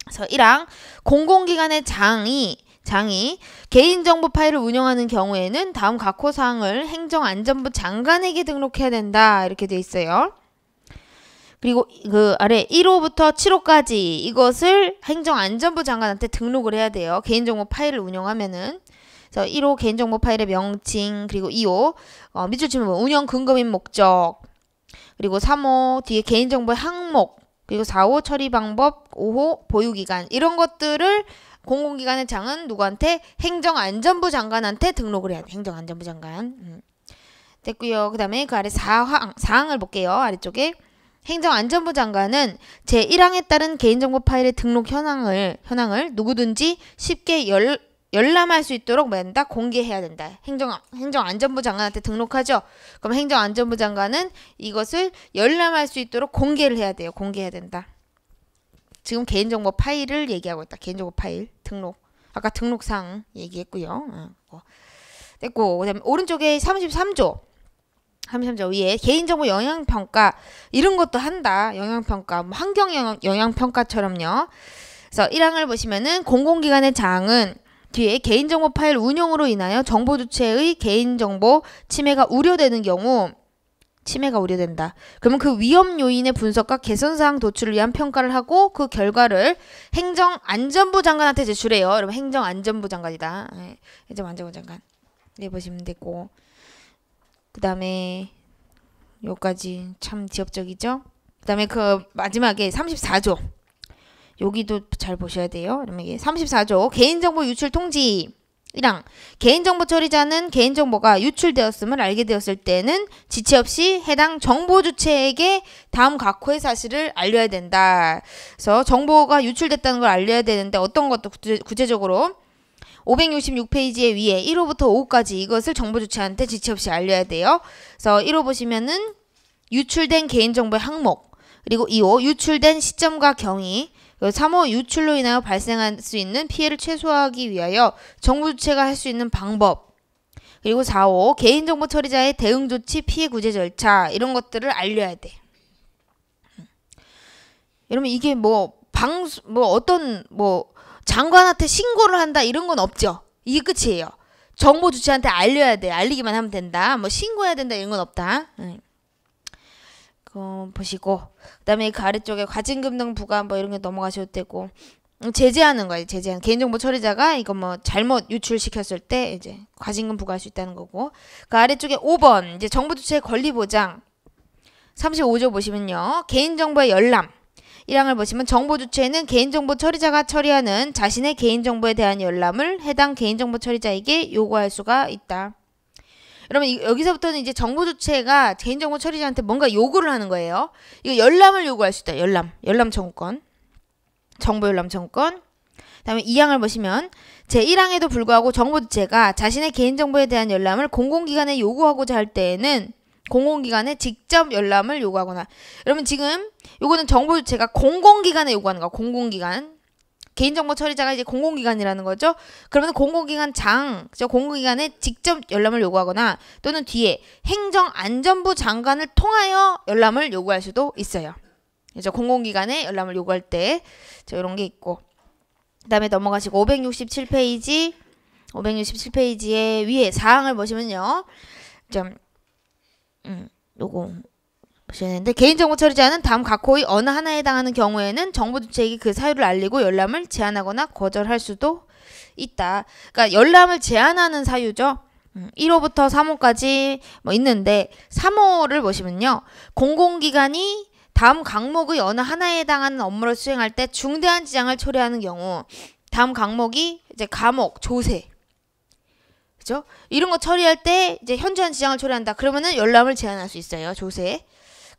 그래서 1항 공공기관의 장이 장이 개인정보 파일을 운영하는 경우에는 다음 각호 사항을 행정안전부 장관에게 등록해야 된다 이렇게 돼 있어요. 그리고 그 아래 1호부터 7호까지 이것을 행정안전부 장관한테 등록을 해야 돼요. 개인정보 파일을 운영하면은 그래서 1호 개인정보 파일의 명칭 그리고 2호 어, 밑줄 치면 뭐 운영 근거 및 목적 그리고 3호 뒤에 개인정보 항목 그리고 4호 처리 방법, 5호 보유기간 이런 것들을 공공기관의 장은 누구한테 행정안전부 장관한테 등록을 해야 돼. 행정안전부 장관 음. 됐고요. 그 다음에 그 아래 4항, 4항을 볼게요. 아래쪽에 행정안전부 장관은 제1항에 따른 개인정보 파일의 등록 현황을 현황을 누구든지 쉽게 열람할 수 있도록 맨다 공개해야 된다. 행정 행정안전부 장관한테 등록하죠. 그럼 행정안전부 장관은 이것을 열람할 수 있도록 공개를 해야 돼요. 공개해야 된다. 지금 개인정보 파일을 얘기하고 있다. 개인정보 파일 등록. 아까 등록상 얘기했고요. 어, 뭐. 됐고 그다음에 오른쪽에 33조 33조 위에 개인정보 영향평가 이런 것도 한다. 영향평가, 뭐 환경 영향평가처럼요. 그래서 1항을 보시면은 공공기관의 장은 뒤에 개인정보 파일 운용으로 인하여 정보 주체의 개인정보 침해가 우려되는 경우 침해가 우려된다. 그러면 그 위험 요인의 분석과 개선 사항 도출을 위한 평가를 하고 그 결과를 행정안전부 장관한테 제출해요. 여러분 행정안전부 장관이다. 네, 예, 행정안전부 장관. 네 보시면 되고 그다음에 여기까지 참지역적이죠 그다음에 그 마지막에 34조. 여기도 잘 보셔야 돼요. 그러면 이게 34조 개인정보 유출 통지 이랑 개인정보 처리자는 개인정보가 유출되었음을 알게 되었을 때는 지체 없이 해당 정보 주체에게 다음 각호의 사실을 알려야 된다. 그래서 정보가 유출됐다는 걸 알려야 되는데 어떤 것도 구체적으로 566페이지에 위에 1호부터 5호까지 이것을 정보 주체한테 지체 없이 알려야 돼요. 그래서 1호 보시면은 유출된 개인정보의 항목 그리고 2호 유출된 시점과 경위 참호 유출로 인하여 발생할 수 있는 피해를 최소화하기 위하여 정부 주체가 할 수 있는 방법 그리고 4, 5 개인정보 처리자의 대응 조치 피해 구제 절차 이런 것들을 알려야 돼. 음. 여러분 이게 뭐방뭐 뭐 어떤 뭐 장관한테 신고를 한다 이런 건 없죠. 이게 끝이에요. 정보 주체한테 알려야 돼. 알리기만 하면 된다. 뭐 신고해야 된다 이런 건 없다. 응. 음. 어, 보시고 그다음에 그 아래쪽에 과징금 등 부과 뭐 이런 게 넘어가셔도 되고 제재하는 거예요. 제재하는 개인정보 처리자가 이거 뭐 잘못 유출시켰을 때 이제 과징금 부과할 수 있다는 거고 그 아래쪽에 5번 이제 정보주체의 권리 보장 35조 보시면요 개인정보의 열람 1항을 보시면 정보주체는 개인정보 처리자가 처리하는 자신의 개인정보에 대한 열람을 해당 개인정보 처리자에게 요구할 수가 있다. 여러분 여기서부터는 이제 정부 주체가 개인정보 처리자한테 뭔가 요구를 하는 거예요. 이거 열람을 요구할 수 있다. 열람, 열람 청구권, 정보 열람 청구권. 다음에 2항을 보시면 제1항에도 불구하고 정보 주체가 자신의 개인정보에 대한 열람을 공공기관에 요구하고자 할 때에는 공공기관에 직접 열람을 요구하거나 여러분 지금 요거는 정보 주체가 공공기관에 요구하는 거 공공기관 개인정보 처리자가 이제 공공기관이라는 거죠. 그러면 공공기관 장, 공공기관에 직접 열람을 요구하거나 또는 뒤에 행정안전부 장관을 통하여 열람을 요구할 수도 있어요. 그래서 공공기관에 열람을 요구할 때 이런 게 있고 그 다음에 넘어가시고 567페이지 567페이지에 위에 사항을 보시면요. 좀 음, 요거 보시는데 개인정보 처리자는 다음 각호의 어느 하나에 해당하는 경우에는 정부 주체에게 그 사유를 알리고 열람을 제한하거나 거절할 수도 있다. 그러니까 열람을 제한하는 사유죠. 1호부터 음, 3호까지 뭐 있는데 3호를 보시면요. 공공기관이 다음 강목의 어느 하나에 해당하는 업무를 수행할 때 중대한 지장을 초래하는 경우 다음 강목이 이제 감옥, 조세 그죠? 이런 거 처리할 때 이제 현저한 지장을 초래한다. 그러면은 열람을 제한할 수 있어요. 조세.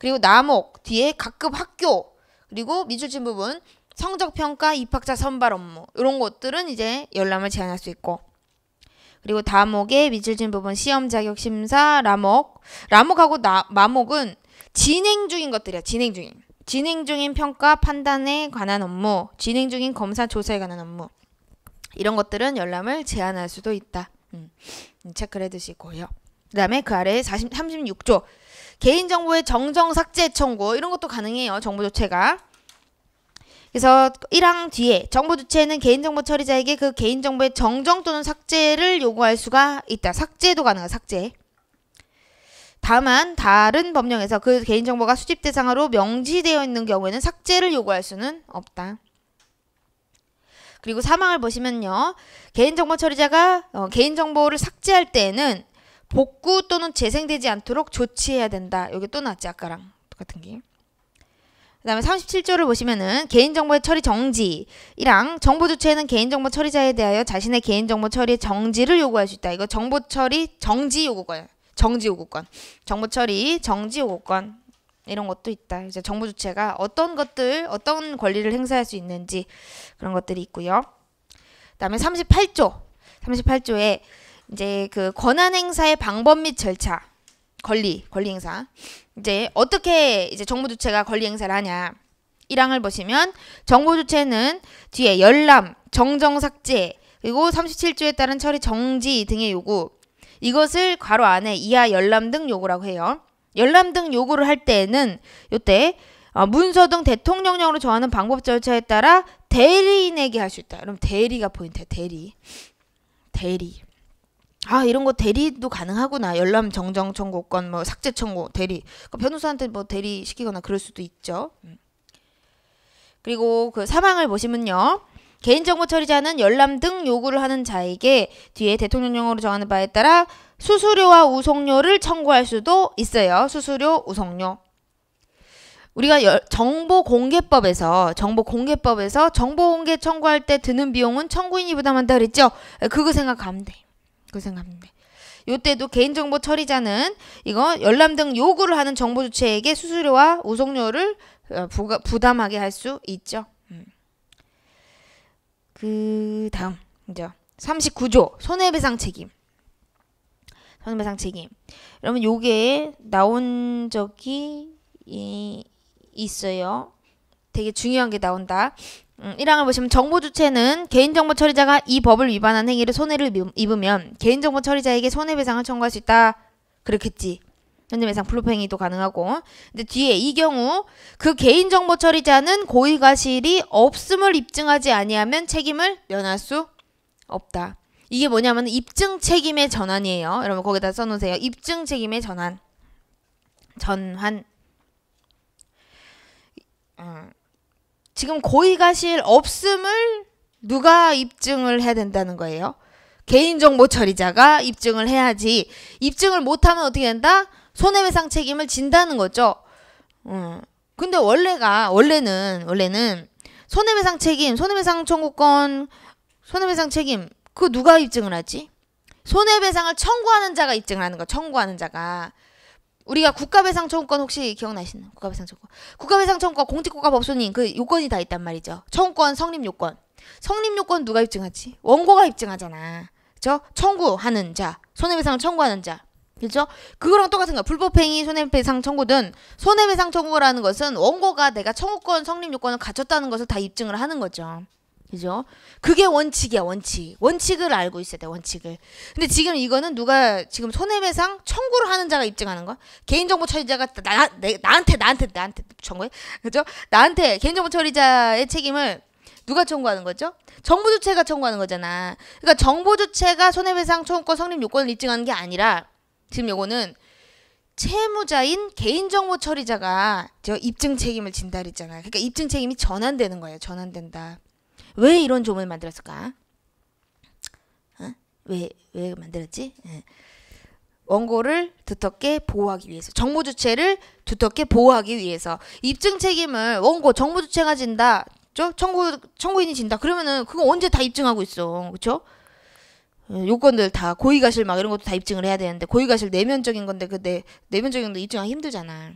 그리고 남옥 뒤에 각급 학교 그리고 미술진 부분 성적 평가, 입학자 선발 업무 이런 것들은 이제 열람을 제한할 수 있고 그리고 다목의 미술진 부분 시험 자격 심사 라목 라목하고 나, 마목은 진행 중인 것들이야 진행 중인 진행 중인 평가 판단에 관한 업무 진행 중인 검사 조사에 관한 업무 이런 것들은 열람을 제한할 수도 있다 음, 음 체크를 해두시고요 그 다음에 그 아래에 40, 36조 개인정보의 정정 삭제 청구 이런 것도 가능해요. 정보 조체가. 그래서 1항 뒤에 정보 주체는 개인정보 처리자에게 그 개인정보의 정정 또는 삭제를 요구할 수가 있다. 삭제도 가능한 삭제. 다만 다른 법령에서 그 개인정보가 수집 대상으로 명시되어 있는 경우에는 삭제를 요구할 수는 없다. 그리고 사망을 보시면요. 개인정보 처리자가 어, 개인정보를 삭제할 때에는 복구 또는 재생되지 않도록 조치해야 된다. 여기 또 나왔지 아까랑 똑같은 게. 그 다음에 37조를 보시면은 개인정보의 처리 정지이랑 정보주체는 개인정보 처리자에 대하여 자신의 개인정보 처리의 정지를 요구할 수 있다. 이거 정보 처리 정지 요구권, 정지 요구권, 정보 처리 정지 요구권 이런 것도 있다. 이제 정보주체가 어떤 것들, 어떤 권리를 행사할 수 있는지 그런 것들이 있고요. 그 다음에 38조, 38조에 이제 그 권한 행사의 방법 및 절차, 권리, 권리 행사. 이제 어떻게 이제 정부 주체가 권리 행사를 하냐. 1항을 보시면 정부 주체는 뒤에 열람, 정정 삭제, 그리고 37조에 따른 처리 정지 등의 요구. 이것을 괄호 안에 이하 열람 등 요구라고 해요. 열람 등 요구를 할 때에는 요때 어, 문서 등 대통령령으로 정하는 방법 절차에 따라 대리인에게 할 수 있다. 그럼 대리가 포인트야. 대리. 대리. 아 이런 거 대리도 가능하구나 열람 정정 청구권 뭐 삭제 청구 대리 그 변호사한테 뭐 대리 시키거나 그럴 수도 있죠 음. 그리고 그 사망을 보시면요 개인정보 처리자는 열람 등 요구를 하는 자에게 뒤에 대통령령으로 정하는 바에 따라 수수료와 우송료를 청구할 수도 있어요 수수료 우송료 우리가 정보공개법에서 정보공개법에서 정보공개 청구할 때 드는 비용은 청구인이 부담한다 그랬죠 예, 그거 생각하면 돼 그생각합니다 요때도 개인정보 처리자는 이거 열람 등 요구를 하는 정보 주체에게 수수료와 우송료를 어, 부가, 부담하게 할 수 있죠. 음. 그 다음 이제 39조 손해배상 책임. 손해배상 책임. 여러분 요게 나온 적이 있어요. 되게 중요한 게 나온다. 음, 1항을 보시면 정보 주체는 개인정보 처리자가 이 법을 위반한 행위를 손해를 입으면 개인정보 처리자에게 손해배상을 청구할 수 있다. 그렇겠지. 현재배상 불법행위도 가능하고 근데 뒤에 이 경우 그 개인정보 처리자는 고의과실이 없음을 입증하지 아니하면 책임을 면할 수 없다. 이게 뭐냐면 입증 책임의 전환이에요. 여러분 거기다 써놓으세요. 입증 책임의 전환. 전환. 음. 지금 고의 가실 없음을 누가 입증을 해야 된다는 거예요? 개인정보 처리자가 입증을 해야지 입증을 못하면 어떻게 된다? 손해배상 책임을 진다는 거죠. 음. 근데 원래가 원래는 원래는 손해배상 책임, 손해배상 청구권, 손해배상 책임 그 누가 입증을 하지? 손해배상을 청구하는 자가 입증을 하는 거. 청구하는 자가 우리가 국가배상 청구권 혹시 기억나시나요? 국가배상 청구권. 국가배상 청구권 공직국가 법소님 그 요건이 다 있단 말이죠. 청구권 성립 요건. 성립 요건 누가 입증하지? 원고가 입증하잖아. 그죠? 청구하는 자, 손해배상을 청구하는 자. 그죠? 그거랑 똑같은 거야. 불법행위 손해배상 청구든 손해배상 청구라는 것은 원고가 내가 청구권 성립 요건을 갖췄다는 것을 다 입증을 하는 거죠. 그죠? 그게 원칙이야, 원칙. 원칙을 알고 있어야 돼, 원칙을. 근데 지금 이거는 누가 지금 손해배상 청구를 하는 자가 입증하는 거야? 개인정보 처리자가 나, 내, 나한테, 나한테, 나한테 청구해? 그죠? 나한테 개인정보 처리자의 책임을 누가 청구하는 거죠? 정보주체가 청구하는 거잖아. 그러니까 정보주체가 손해배상 청구권 성립 요건을 입증하는 게 아니라 지금 요거는 채무자인 개인정보 처리자가 입증 책임을 진다 그랬잖아요. 그러니까 입증 책임이 전환되는 거예요. 전환된다. 왜 이런 조문을 만들었을까? 어? 왜, 왜 만들었지? 예. 원고를 두텁게 보호하기 위해서 정보 주체를 두텁게 보호하기 위해서 입증 책임을 원고 정보 주체가 진다 죠 청구 청구인이 진다 그러면은 그거 언제 다 입증하고 있어 그쵸 예, 요건들 다 고의가실 막 이런 것도 다 입증을 해야 되는데 고의가실 내면적인 건데 그내 내면적인 건 입증하기 힘들잖아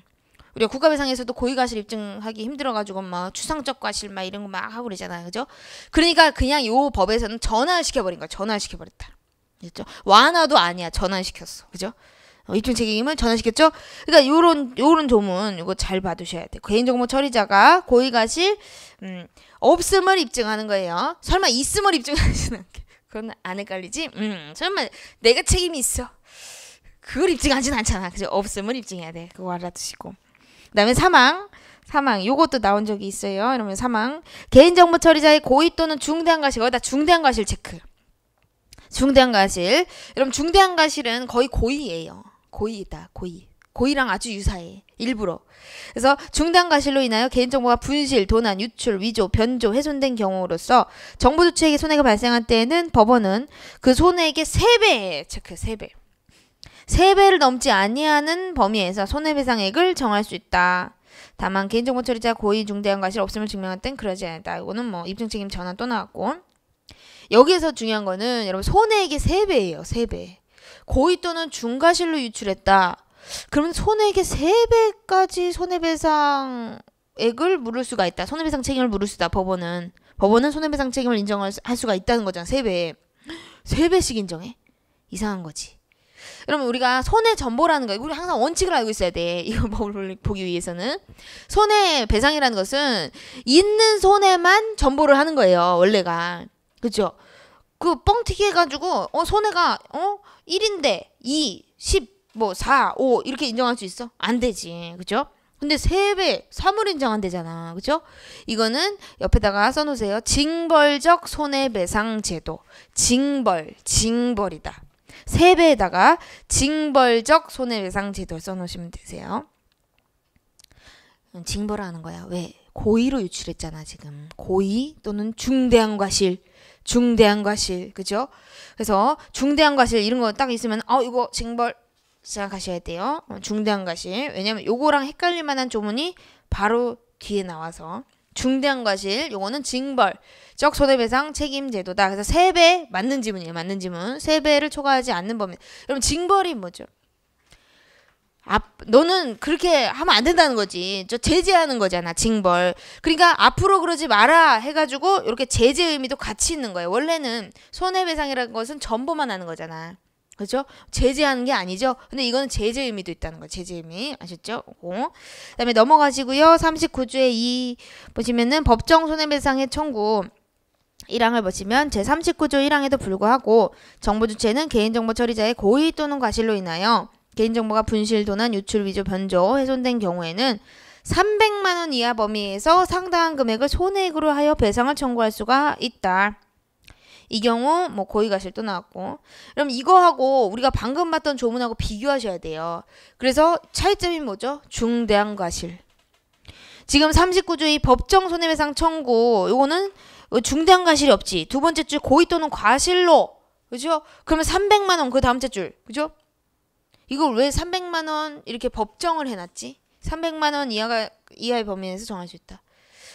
우리가 국가배상에서도 고의과실 입증하기 힘들어가지고 막 추상적 과실 막 이런 거 막 하고 그러잖아요. 그죠? 그러니까 그냥 요 법에서는 전환시켜버린 거야. 전환시켜버렸다. 그죠? 완화도 아니야. 전환시켰어. 그죠? 어, 입증 책임을 전환시켰죠? 그러니까 요런, 요런 조문, 요거 잘 봐두셔야 돼. 개인정보 처리자가 고의과실, 음, 없음을 입증하는 거예요. 설마 있음을 입증하지는 않게. 그건 안 헷갈리지? 음, 설마 내가 책임이 있어. 그걸 입증하진 않잖아. 그죠? 없음을 입증해야 돼. 그거 알아두시고. 그다음에 사망 사망 요것도 나온 적이 있어요. 이러면 사망 개인정보 처리자의 고의 또는 중대한 과실 거기다 중대한 과실 체크. 중대한 과실. 여러분 중대한 과실은 거의 고의예요. 고의다 고의. 고의랑 아주 유사해. 일부러. 그래서 중단 과실로 인하여 개인정보가 분실, 도난, 유출, 위조, 변조, 훼손된 경우로서 정부 주체에게 손해가 발생한 때에는 법원은 그 손해액의 세배 체크, 세배 세배를 넘지 아니하는 범위에서 손해배상액을 정할 수 있다. 다만 개인정보 처리자 고의 중대한 과실 없음을 증명할 땐 그러지 않다. 았 이거는 뭐 입증 책임 전환 또 나왔고 여기에서 중요한 거는 여러분 손해액이 세배예요세배 고의 또는 중과실로 유출했다. 그러면 손해액의 세배까지 손해배상액을 물을 수가 있다. 손해배상 책임을 물을 수다 있 법원은. 법원은 손해배상 책임을 인정할 수가 있다는 거잖아. 세배 세배씩 인정해? 이상한 거지. 여러분 우리가 손해 전보라는 거 우리 항상 원칙을 알고 있어야 돼. <laughs> 이거 뭐 보기 위해서는 손해 배상이라는 것은 있는 손해만 전보를 하는 거예요. 원래가 그죠? 그 뻥튀기 해가지고 어 손해가 어 1인데 2, 10, 뭐 4, 5 이렇게 인정할 수 있어? 안 되지, 그죠? 근데 세배 3을 인정한대잖아. 그죠? 이거는 옆에다가 써놓으세요. 징벌적 손해배상 제도. 징벌, 징벌이다. 세배에다가 징벌적 손해배상 제도를 써놓으시면 되세요. 음, 징벌하는 거야. 왜? 고의로 유출했잖아 지금. 고의 또는 중대한 과실. 중대한 과실. 그죠? 그래서 중대한 과실 이런 거 딱 있으면 어 이거 징벌 생각하셔야 돼요. 어, 중대한 과실. 왜냐면 요거랑 헷갈릴 만한 조문이 바로 뒤에 나와서 중대한 과실, 요거는 징벌적 손해배상 책임 제도다. 그래서 세 배 맞는 지문이에요. 맞는 지문. 세배를 초과하지 않는 범위. 그럼 징벌이 뭐죠? 앞, 너는 그렇게 하면 안 된다는 거지. 저 제재하는 거잖아, 징벌. 그러니까 앞으로 그러지 마라 해가지고 이렇게 제재 의미도 같이 있는 거예요. 원래는 손해배상이라는 것은 전보만 하는 거잖아. 그죠? 제재하는 게 아니죠. 근데 이거는 제재 의미도 있다는 거예요. 제재 의미. 아셨죠? 그다음에 넘어가시고요. 3 9조에2 보시면은 법정 손해배상의 청구 1항을 보시면 제39조 1항에도 불구하고 정보 주체는 개인정보 처리자의 고의 또는 과실로 인하여 개인정보가 분실, 도난, 유출, 위조, 변조, 훼손된 경우에는 300만 원 이하 범위에서 상당한 금액을 손해액으로 하여 배상을 청구할 수가 있다. 이 경우 뭐 고의가실 또 나왔고 그럼 이거하고 우리가 방금 봤던 조문하고 비교하셔야 돼요. 그래서 차이점이 뭐죠? 중대한 과실. 지금 39조의 법정 손해배상 청구 요거는 중대한 과실이 없지. 두 번째 줄 고의 또는 과실로 그죠? 그러면 300만 원 그 다음 째 줄. 그죠? 이걸 왜 300만 원 이렇게 법정을 해 놨지? 300만 원 이하가 이하의 범위에서 정할 수 있다.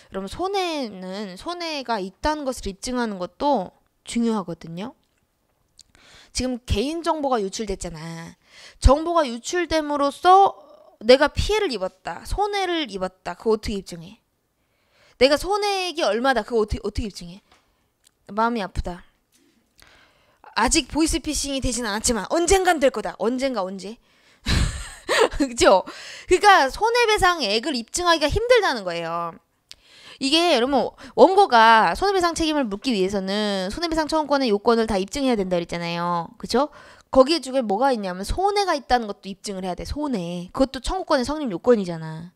그럼 손해는 손해가 있다는 것을 입증하는 것도 중요하거든요. 지금 개인정보가 유출됐잖아. 정보가 유출됨으로써 내가 피해를 입었다. 손해를 입었다. 그거 어떻게 입증해? 내가 손해액이 얼마다. 그거 어떻게, 어떻게 입증해? 마음이 아프다. 아직 보이스피싱이 되진 않았지만 언젠간 될 거다. 언젠가 언제? <laughs> 그죠? 그러니까 손해배상액을 입증하기가 힘들다는 거예요. 이게 여러분 원고가 손해배상 책임을 묻기 위해서는 손해배상 청구권의 요건을 다 입증해야 된다 그랬잖아요. 그죠? 거기에 중에 뭐가 있냐면 손해가 있다는 것도 입증을 해야 돼. 손해. 그것도 청구권의 성립 요건이잖아.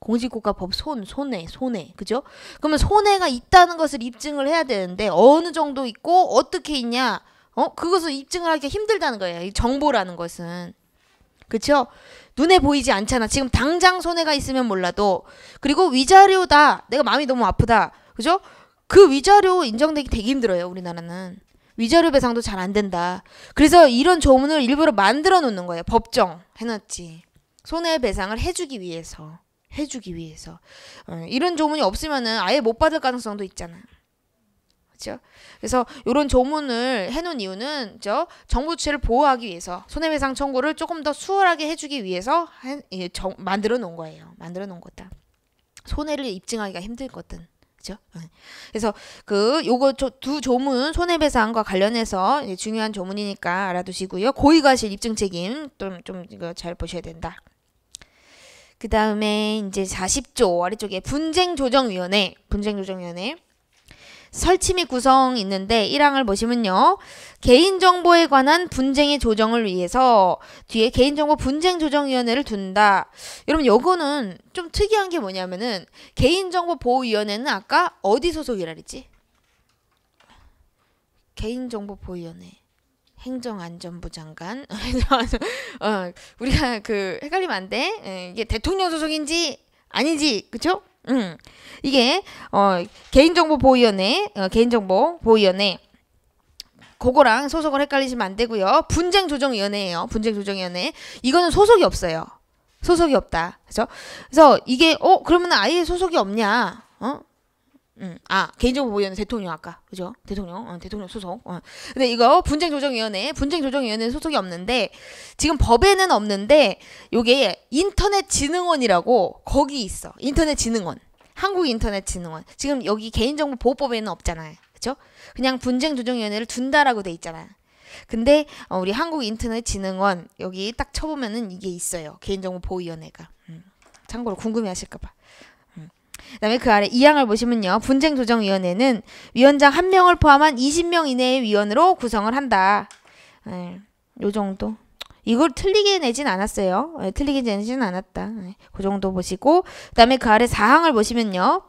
공직국가법 손, 손해, 손해. 그죠? 그러면 손해가 있다는 것을 입증을 해야 되는데 어느 정도 있고 어떻게 있냐? 어? 그것을 입증을 하기가 힘들다는 거예요. 이 정보라는 것은. 그렇죠? 눈에 보이지 않잖아. 지금 당장 손해가 있으면 몰라도. 그리고 위자료다. 내가 마음이 너무 아프다. 그죠? 그 위자료 인정되기 되게 힘들어요. 우리나라는. 위자료 배상도 잘 안 된다. 그래서 이런 조문을 일부러 만들어 놓는 거예요. 법정 해놨지. 손해배상을 해주기 위해서. 해주기 위해서. 어, 이런 조문이 없으면 아예 못 받을 가능성도 있잖아. 요 그죠? 그래서 이런 조문을 해놓은 이유는 그 정부 주체를 보호하기 위해서 손해배상 청구를 조금 더 수월하게 해주기 위해서 한, 예, 정, 만들어 놓은 거예요. 만들어 놓은 거다. 손해를 입증하기가 힘들거든. 그죠? 그래서 그 요거 조, 두 조문 손해배상과 관련해서 중요한 조문이니까 알아두시고요. 고의과실 입증 책임 좀좀잘 보셔야 된다. 그 다음에 이제 40조 아래쪽에 분쟁조정위원회, 분쟁조정위원회. 설치 및 구성 있는데 1항을 보시면요. 개인정보에 관한 분쟁의 조정을 위해서 뒤에 개인정보 분쟁조정위원회를 둔다. 여러분 요거는 좀 특이한 게 뭐냐면은 개인정보보호위원회는 아까 어디 소속이라 그랬지? 개인정보보호위원회. 행정안전부 장관 <laughs> 어, 우리가 그 헷갈리면 안 돼. 예, 이게 대통령 소속인지 아니지, 그쵸? 음, 이게 어, 개인정보 보호위원회, 어, 개인정보 보호위원회 그거랑 소속을 헷갈리시면 안 되고요. 분쟁조정위원회예요. 분쟁조정위원회 이거는 소속이 없어요. 소속이 없다. 그죠? 그래서 이게 어 그러면 아예 소속이 없냐? 어? 음, 아 개인정보 보유는 대통령 아까 그죠? 대통령, 어, 대통령 소속. 어. 근데 이거 분쟁조정위원회, 분쟁조정위원회 소속이 없는데 지금 법에는 없는데 요게 인터넷진흥원이라고 거기 있어. 인터넷진흥원, 한국인터넷진흥원. 지금 여기 개인정보 보호법에는 없잖아요, 그죠? 그냥 분쟁조정위원회를 둔다라고 돼 있잖아. 요 근데 어, 우리 한국인터넷진흥원 여기 딱 쳐보면은 이게 있어요. 개인정보 보호위원회가. 음, 참고로 궁금해하실까봐. 그다음에 그 아래 이항을 보시면요. 분쟁 조정 위원회는 위원장 한 명을 포함한 20명 이내의 위원으로 구성을 한다. 네, 요 정도. 이걸 틀리게 내진 않았어요. 네, 틀리게 내진 않았다. 네, 그 정도 보시고 그다음에 그 아래 사항을 보시면요.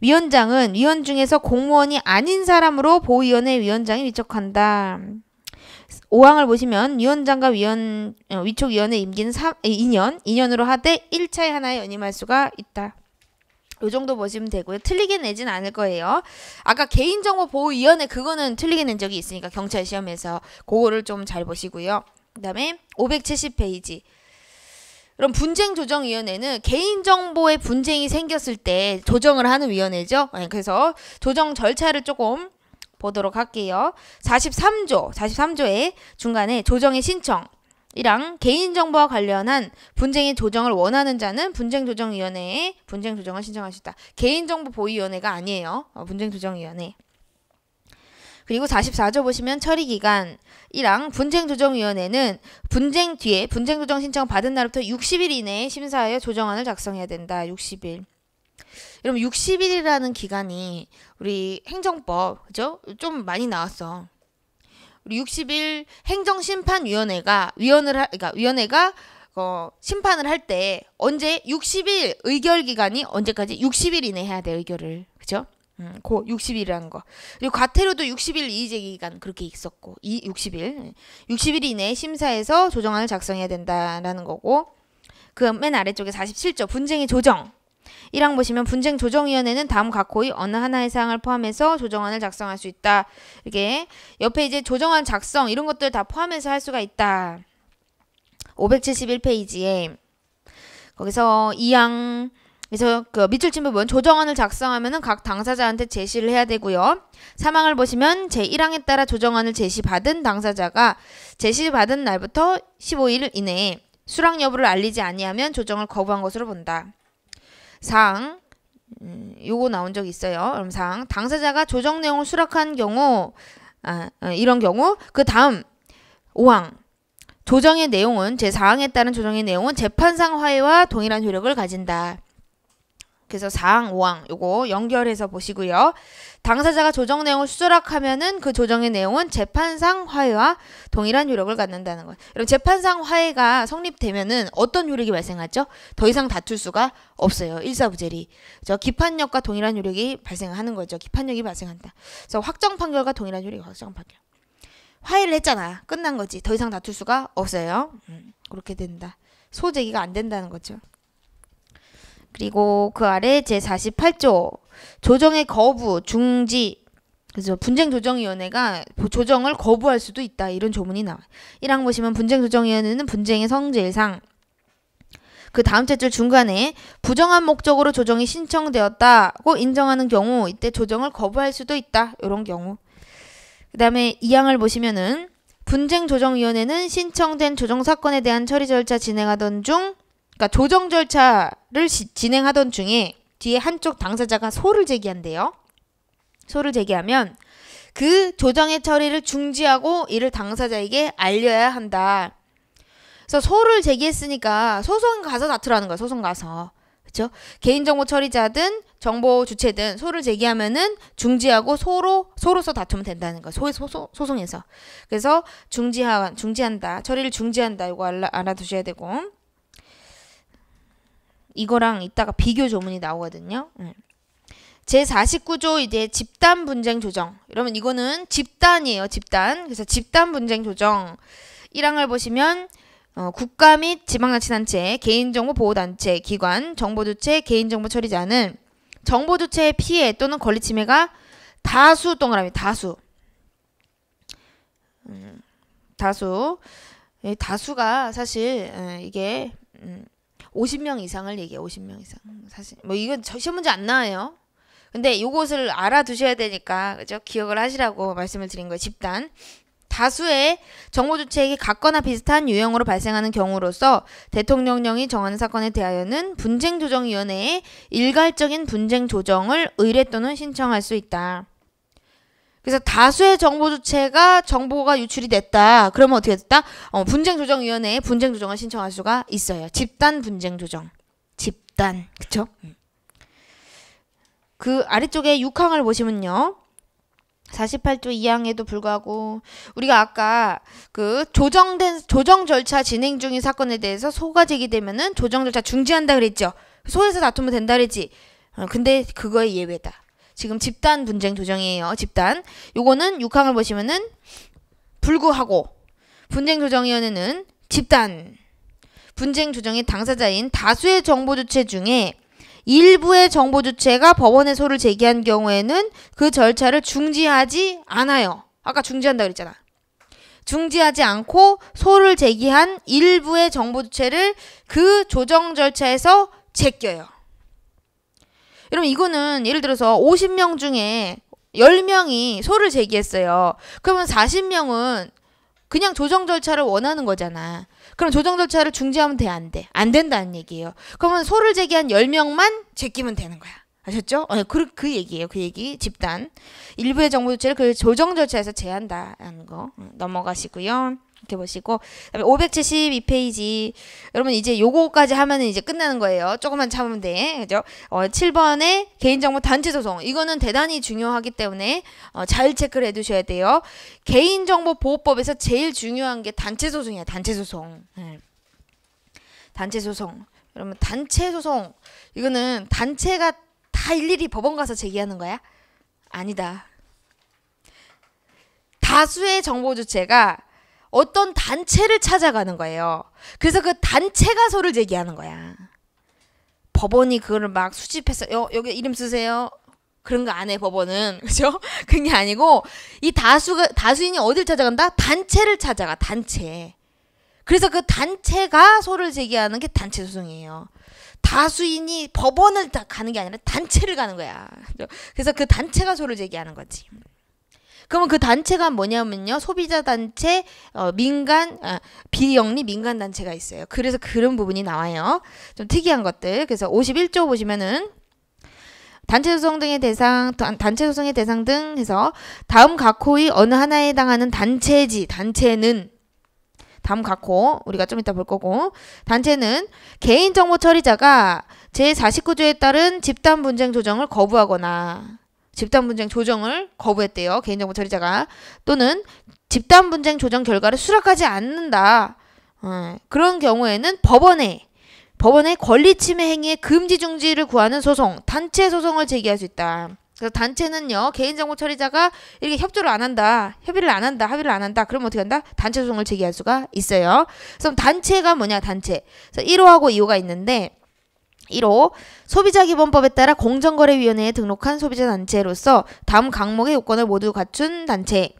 위원장은 위원 중에서 공무원이 아닌 사람으로 보위원회 위원장이 위촉한다. 5항을 보시면 위원장과 위원 어, 위촉위원회 임기는 3, 2년, 2년으로 하되 1차에 하나의 연임할 수가 있다. 요 정도 보시면 되고요. 틀리게 내진 않을 거예요. 아까 개인정보보호위원회 그거는 틀리게 낸 적이 있으니까 경찰 시험에서 그거를 좀 잘 보시고요. 그 다음에 570페이지. 그럼 분쟁조정위원회는 개인정보의 분쟁이 생겼을 때 조정을 하는 위원회죠. 네, 그래서 조정 절차를 조금 보도록 할게요. 43조, 43조의 중간에 조정의 신청, 이랑 개인정보와 관련한 분쟁의 조정을 원하는 자는 분쟁조정위원회에 분쟁조정을 신청할 수 있다. 개인정보 보위위원회가 아니에요. 어, 분쟁조정위원회. 그리고 44조 보시면 처리 기간 1항 분쟁조정위원회는 분쟁 뒤에 분쟁조정 신청 받은 날부터 60일 이내에 심사하여 조정안을 작성해야 된다. 60일. 여러분 60일이라는 기간이 우리 행정법 그죠? 좀 많이 나왔어. 60일 행정심판위원회가 위원을 하, 그러니까 위원회가 어, 심판을 할 때 언제 60일 의결 기간이 언제까지 60일 이내 해야 돼 의결을 그죠? 음, 고 60일이라는 거. 그리고 과태료도 60일 이의제 기간 그렇게 있었고 이 60일 60일 이내 심사해서 조정안을 작성해야 된다라는 거고 그 맨 아래쪽에 47조 분쟁의 조정 1항 보시면 분쟁 조정위원회는 다음 각 호의 어느 하나의 사항을 포함해서 조정안을 작성할 수 있다. 이렇게 옆에 이제 조정안 작성 이런 것들 다 포함해서 할 수가 있다. 571페이지에 거기서 2항 그래서 그 밑줄 친 부분 조정안을 작성하면은 각 당사자한테 제시를 해야 되고요. 사망을 보시면 제1항에 따라 조정안을 제시받은 당사자가 제시받은 날부터 15일 이내에 수락 여부를 알리지 아니하면 조정을 거부한 것으로 본다. 상 음, 요거 나온 적 있어요. 그럼 상 당사자가 조정 내용을 수락한 경우 아, 어, 이런 경우 그 다음 5항 조정의 내용은 제4항에 따른 조정의 내용은 재판상 화해와 동일한 효력을 가진다. 그래서 4항, 5항 요거 연결해서 보시고요. 당사자가 조정 내용을 수락하면은 그 조정의 내용은 재판상 화해와 동일한 효력을 갖는다는 거예요. 여러 재판상 화해가 성립되면은 어떤 효력이 발생하죠? 더 이상 다툴 수가 없어요. 일사부재리. 저 기판력과 동일한 효력이 발생하는 거죠. 기판력이 발생한다. 그래서 확정 판결과 동일한 효력이 확정 판결. 화해를 했잖아. 끝난 거지. 더 이상 다툴 수가 없어요. 음, 그렇게 된다. 소재기가 안 된다는 거죠. 그리고 그 아래 제48조 조정의 거부, 중지, 그래서 분쟁조정위원회가 조정을 거부할 수도 있다. 이런 조문이 나와요. 1항 보시면 분쟁조정위원회는 분쟁의 성질상 그 다음 째줄 중간에 부정한 목적으로 조정이 신청되었다고 인정하는 경우 이때 조정을 거부할 수도 있다. 이런 경우. 그 다음에 2항을 보시면은 분쟁조정위원회는 신청된 조정 사건에 대한 처리 절차 진행하던 중 그러니까 조정 절차를 시, 진행하던 중에 뒤에 한쪽 당사자가 소를 제기한대요. 소를 제기하면 그 조정의 처리를 중지하고 이를 당사자에게 알려야 한다. 그래서 소를 제기했으니까 소송 가서 다투라는 거야. 소송 가서. 그렇죠? 개인정보 처리자든 정보 주체든 소를 제기하면은 중지하고 소로 소로서 다투면 된다는 거. 소, 소, 소 소송에서. 그래서 중지하 중지한다. 처리를 중지한다. 이거 알아, 알아두셔야 되고. 이거랑 이따가 비교 조문이 나오거든요. 예. 제49조 이제 집단 분쟁 조정. 여러분 이거는 집단이에요. 집단. 그래서 집단 분쟁 조정 1항을 보시면 어, 국가 및 지방자치단체, 개인정보 보호단체, 기관, 정보주체, 개인정보 처리자는 정보주체의 피해 또는 권리 침해가 다수 동그라미 다수 음, 다수 예, 다수가 사실 음, 이게 음, 50명 이상을 얘기해. 50명 이상. 사실 뭐 이건 시험 문제 안 나와요. 근데 요것을 알아두셔야 되니까 그죠? 기억을 하시라고 말씀을 드린 거예요. 집단. 다수의 정보 주체에게 같거나 비슷한 유형으로 발생하는 경우로서 대통령령이 정하는 사건에 대하여는 분쟁조정위원회에 일괄적인 분쟁조정을 의뢰 또는 신청할 수 있다. 그래서 다수의 정보 주체가 정보가 유출이 됐다. 그러면 어떻게 됐다? 어, 분쟁조정위원회에 분쟁조정을 신청할 수가 있어요. 집단 분쟁조정. 집단. 그쵸? 음. 그 아래쪽에 6항을 보시면요. 48조 2항에도 불구하고 우리가 아까 그 조정된 조정 절차 진행 중인 사건에 대해서 소가 제기되면은 조정 절차 중지한다 그랬죠. 소에서 다투면 된다 그랬지. 어, 근데 그거의 예외다. 지금 집단 분쟁 조정이에요. 집단. 요거는 6항을 보시면은 불구하고 분쟁 조정위원회는 집단 분쟁 조정의 당사자인 다수의 정보 주체 중에 일부의 정보 주체가 법원에 소를 제기한 경우에는 그 절차를 중지하지 않아요. 아까 중지한다 그랬잖아. 중지하지 않고 소를 제기한 일부의 정보 주체를 그 조정 절차에서 제껴요. 여러분 이거는 예를 들어서 50명 중에 10명이 소를 제기했어요. 그러면 40명은 그냥 조정 절차를 원하는 거잖아. 그럼 조정 절차를 중지하면 돼, 안 돼? 안 된다는 얘기예요. 그러면 소를 제기한 10명만 제끼면 되는 거야. 아셨죠? 어, 네, 그, 그 얘기예요. 그 얘기. 집단. 일부의 정보 조치를 그 조정 절차에서 제한다는 거. 음, 넘어가시고요. 이렇게 보시고 그다음에 572페이지 여러분 이제 요거까지 하면은 이제 끝나는 거예요. 조금만 참으면 돼. 그죠? 어, 7번에 개인정보 단체 소송. 이거는 대단히 중요하기 때문에 어, 잘 체크를 해 두셔야 돼요. 개인정보 보호법에서 제일 중요한 게 단체 소송이야. 단체 소송. 네. 단체 소송. 여러분 단체 소송 이거는 단체가 다 일일이 법원 가서 제기하는 거야? 아니다. 다수의 정보 주체가 어떤 단체를 찾아가는 거예요. 그래서 그 단체가 소를 제기하는 거야. 법원이 그거를 막 수집해서 여, 어, 여기 이름 쓰세요. 그런 거 안 해 법원은 <laughs> 그죠? 그게 아니고 이 다수가 다수인이 어딜 찾아간다? 단체를 찾아가 단체. 그래서 그 단체가 소를 제기하는 게 단체 소송이에요. 다수인이 법원을 다 가는 게 아니라 단체를 가는 거야. 그래서 그 단체가 소를 제기하는 거지. 그러면 그 단체가 뭐냐면요. 소비자 단체, 어, 민간, 아, 비영리 민간 단체가 있어요. 그래서 그런 부분이 나와요. 좀 특이한 것들. 그래서 51조 보시면은 단체 소송 등의 대상, 단체 소송의 대상 등 해서 다음 각호의 어느 하나에 해당하는 단체지, 단체는 다음 각호 우리가 좀 이따 볼 거고 단체는 개인정보 처리자가 제49조에 따른 집단 분쟁 조정을 거부하거나 집단 분쟁 조정을 거부했대요. 개인정보 처리자가 또는 집단 분쟁 조정 결과를 수락하지 않는다. 어, 그런 경우에는 법원에 법원에 권리 침해 행위의 금지 중지를 구하는 소송, 단체 소송을 제기할 수 있다. 그래서 단체는요 개인정보 처리자가 이렇게 협조를 안 한다 협의를 안 한다 합의를 안 한다 그러면 어떻게 한다 단체 소송을 제기할 수가 있어요 그럼 단체가 뭐냐 단체 그래서 1호하고 2호가 있는데 1호 소비자기본법에 따라 공정거래위원회에 등록한 소비자 단체로서 다음 각목의 요건을 모두 갖춘 단체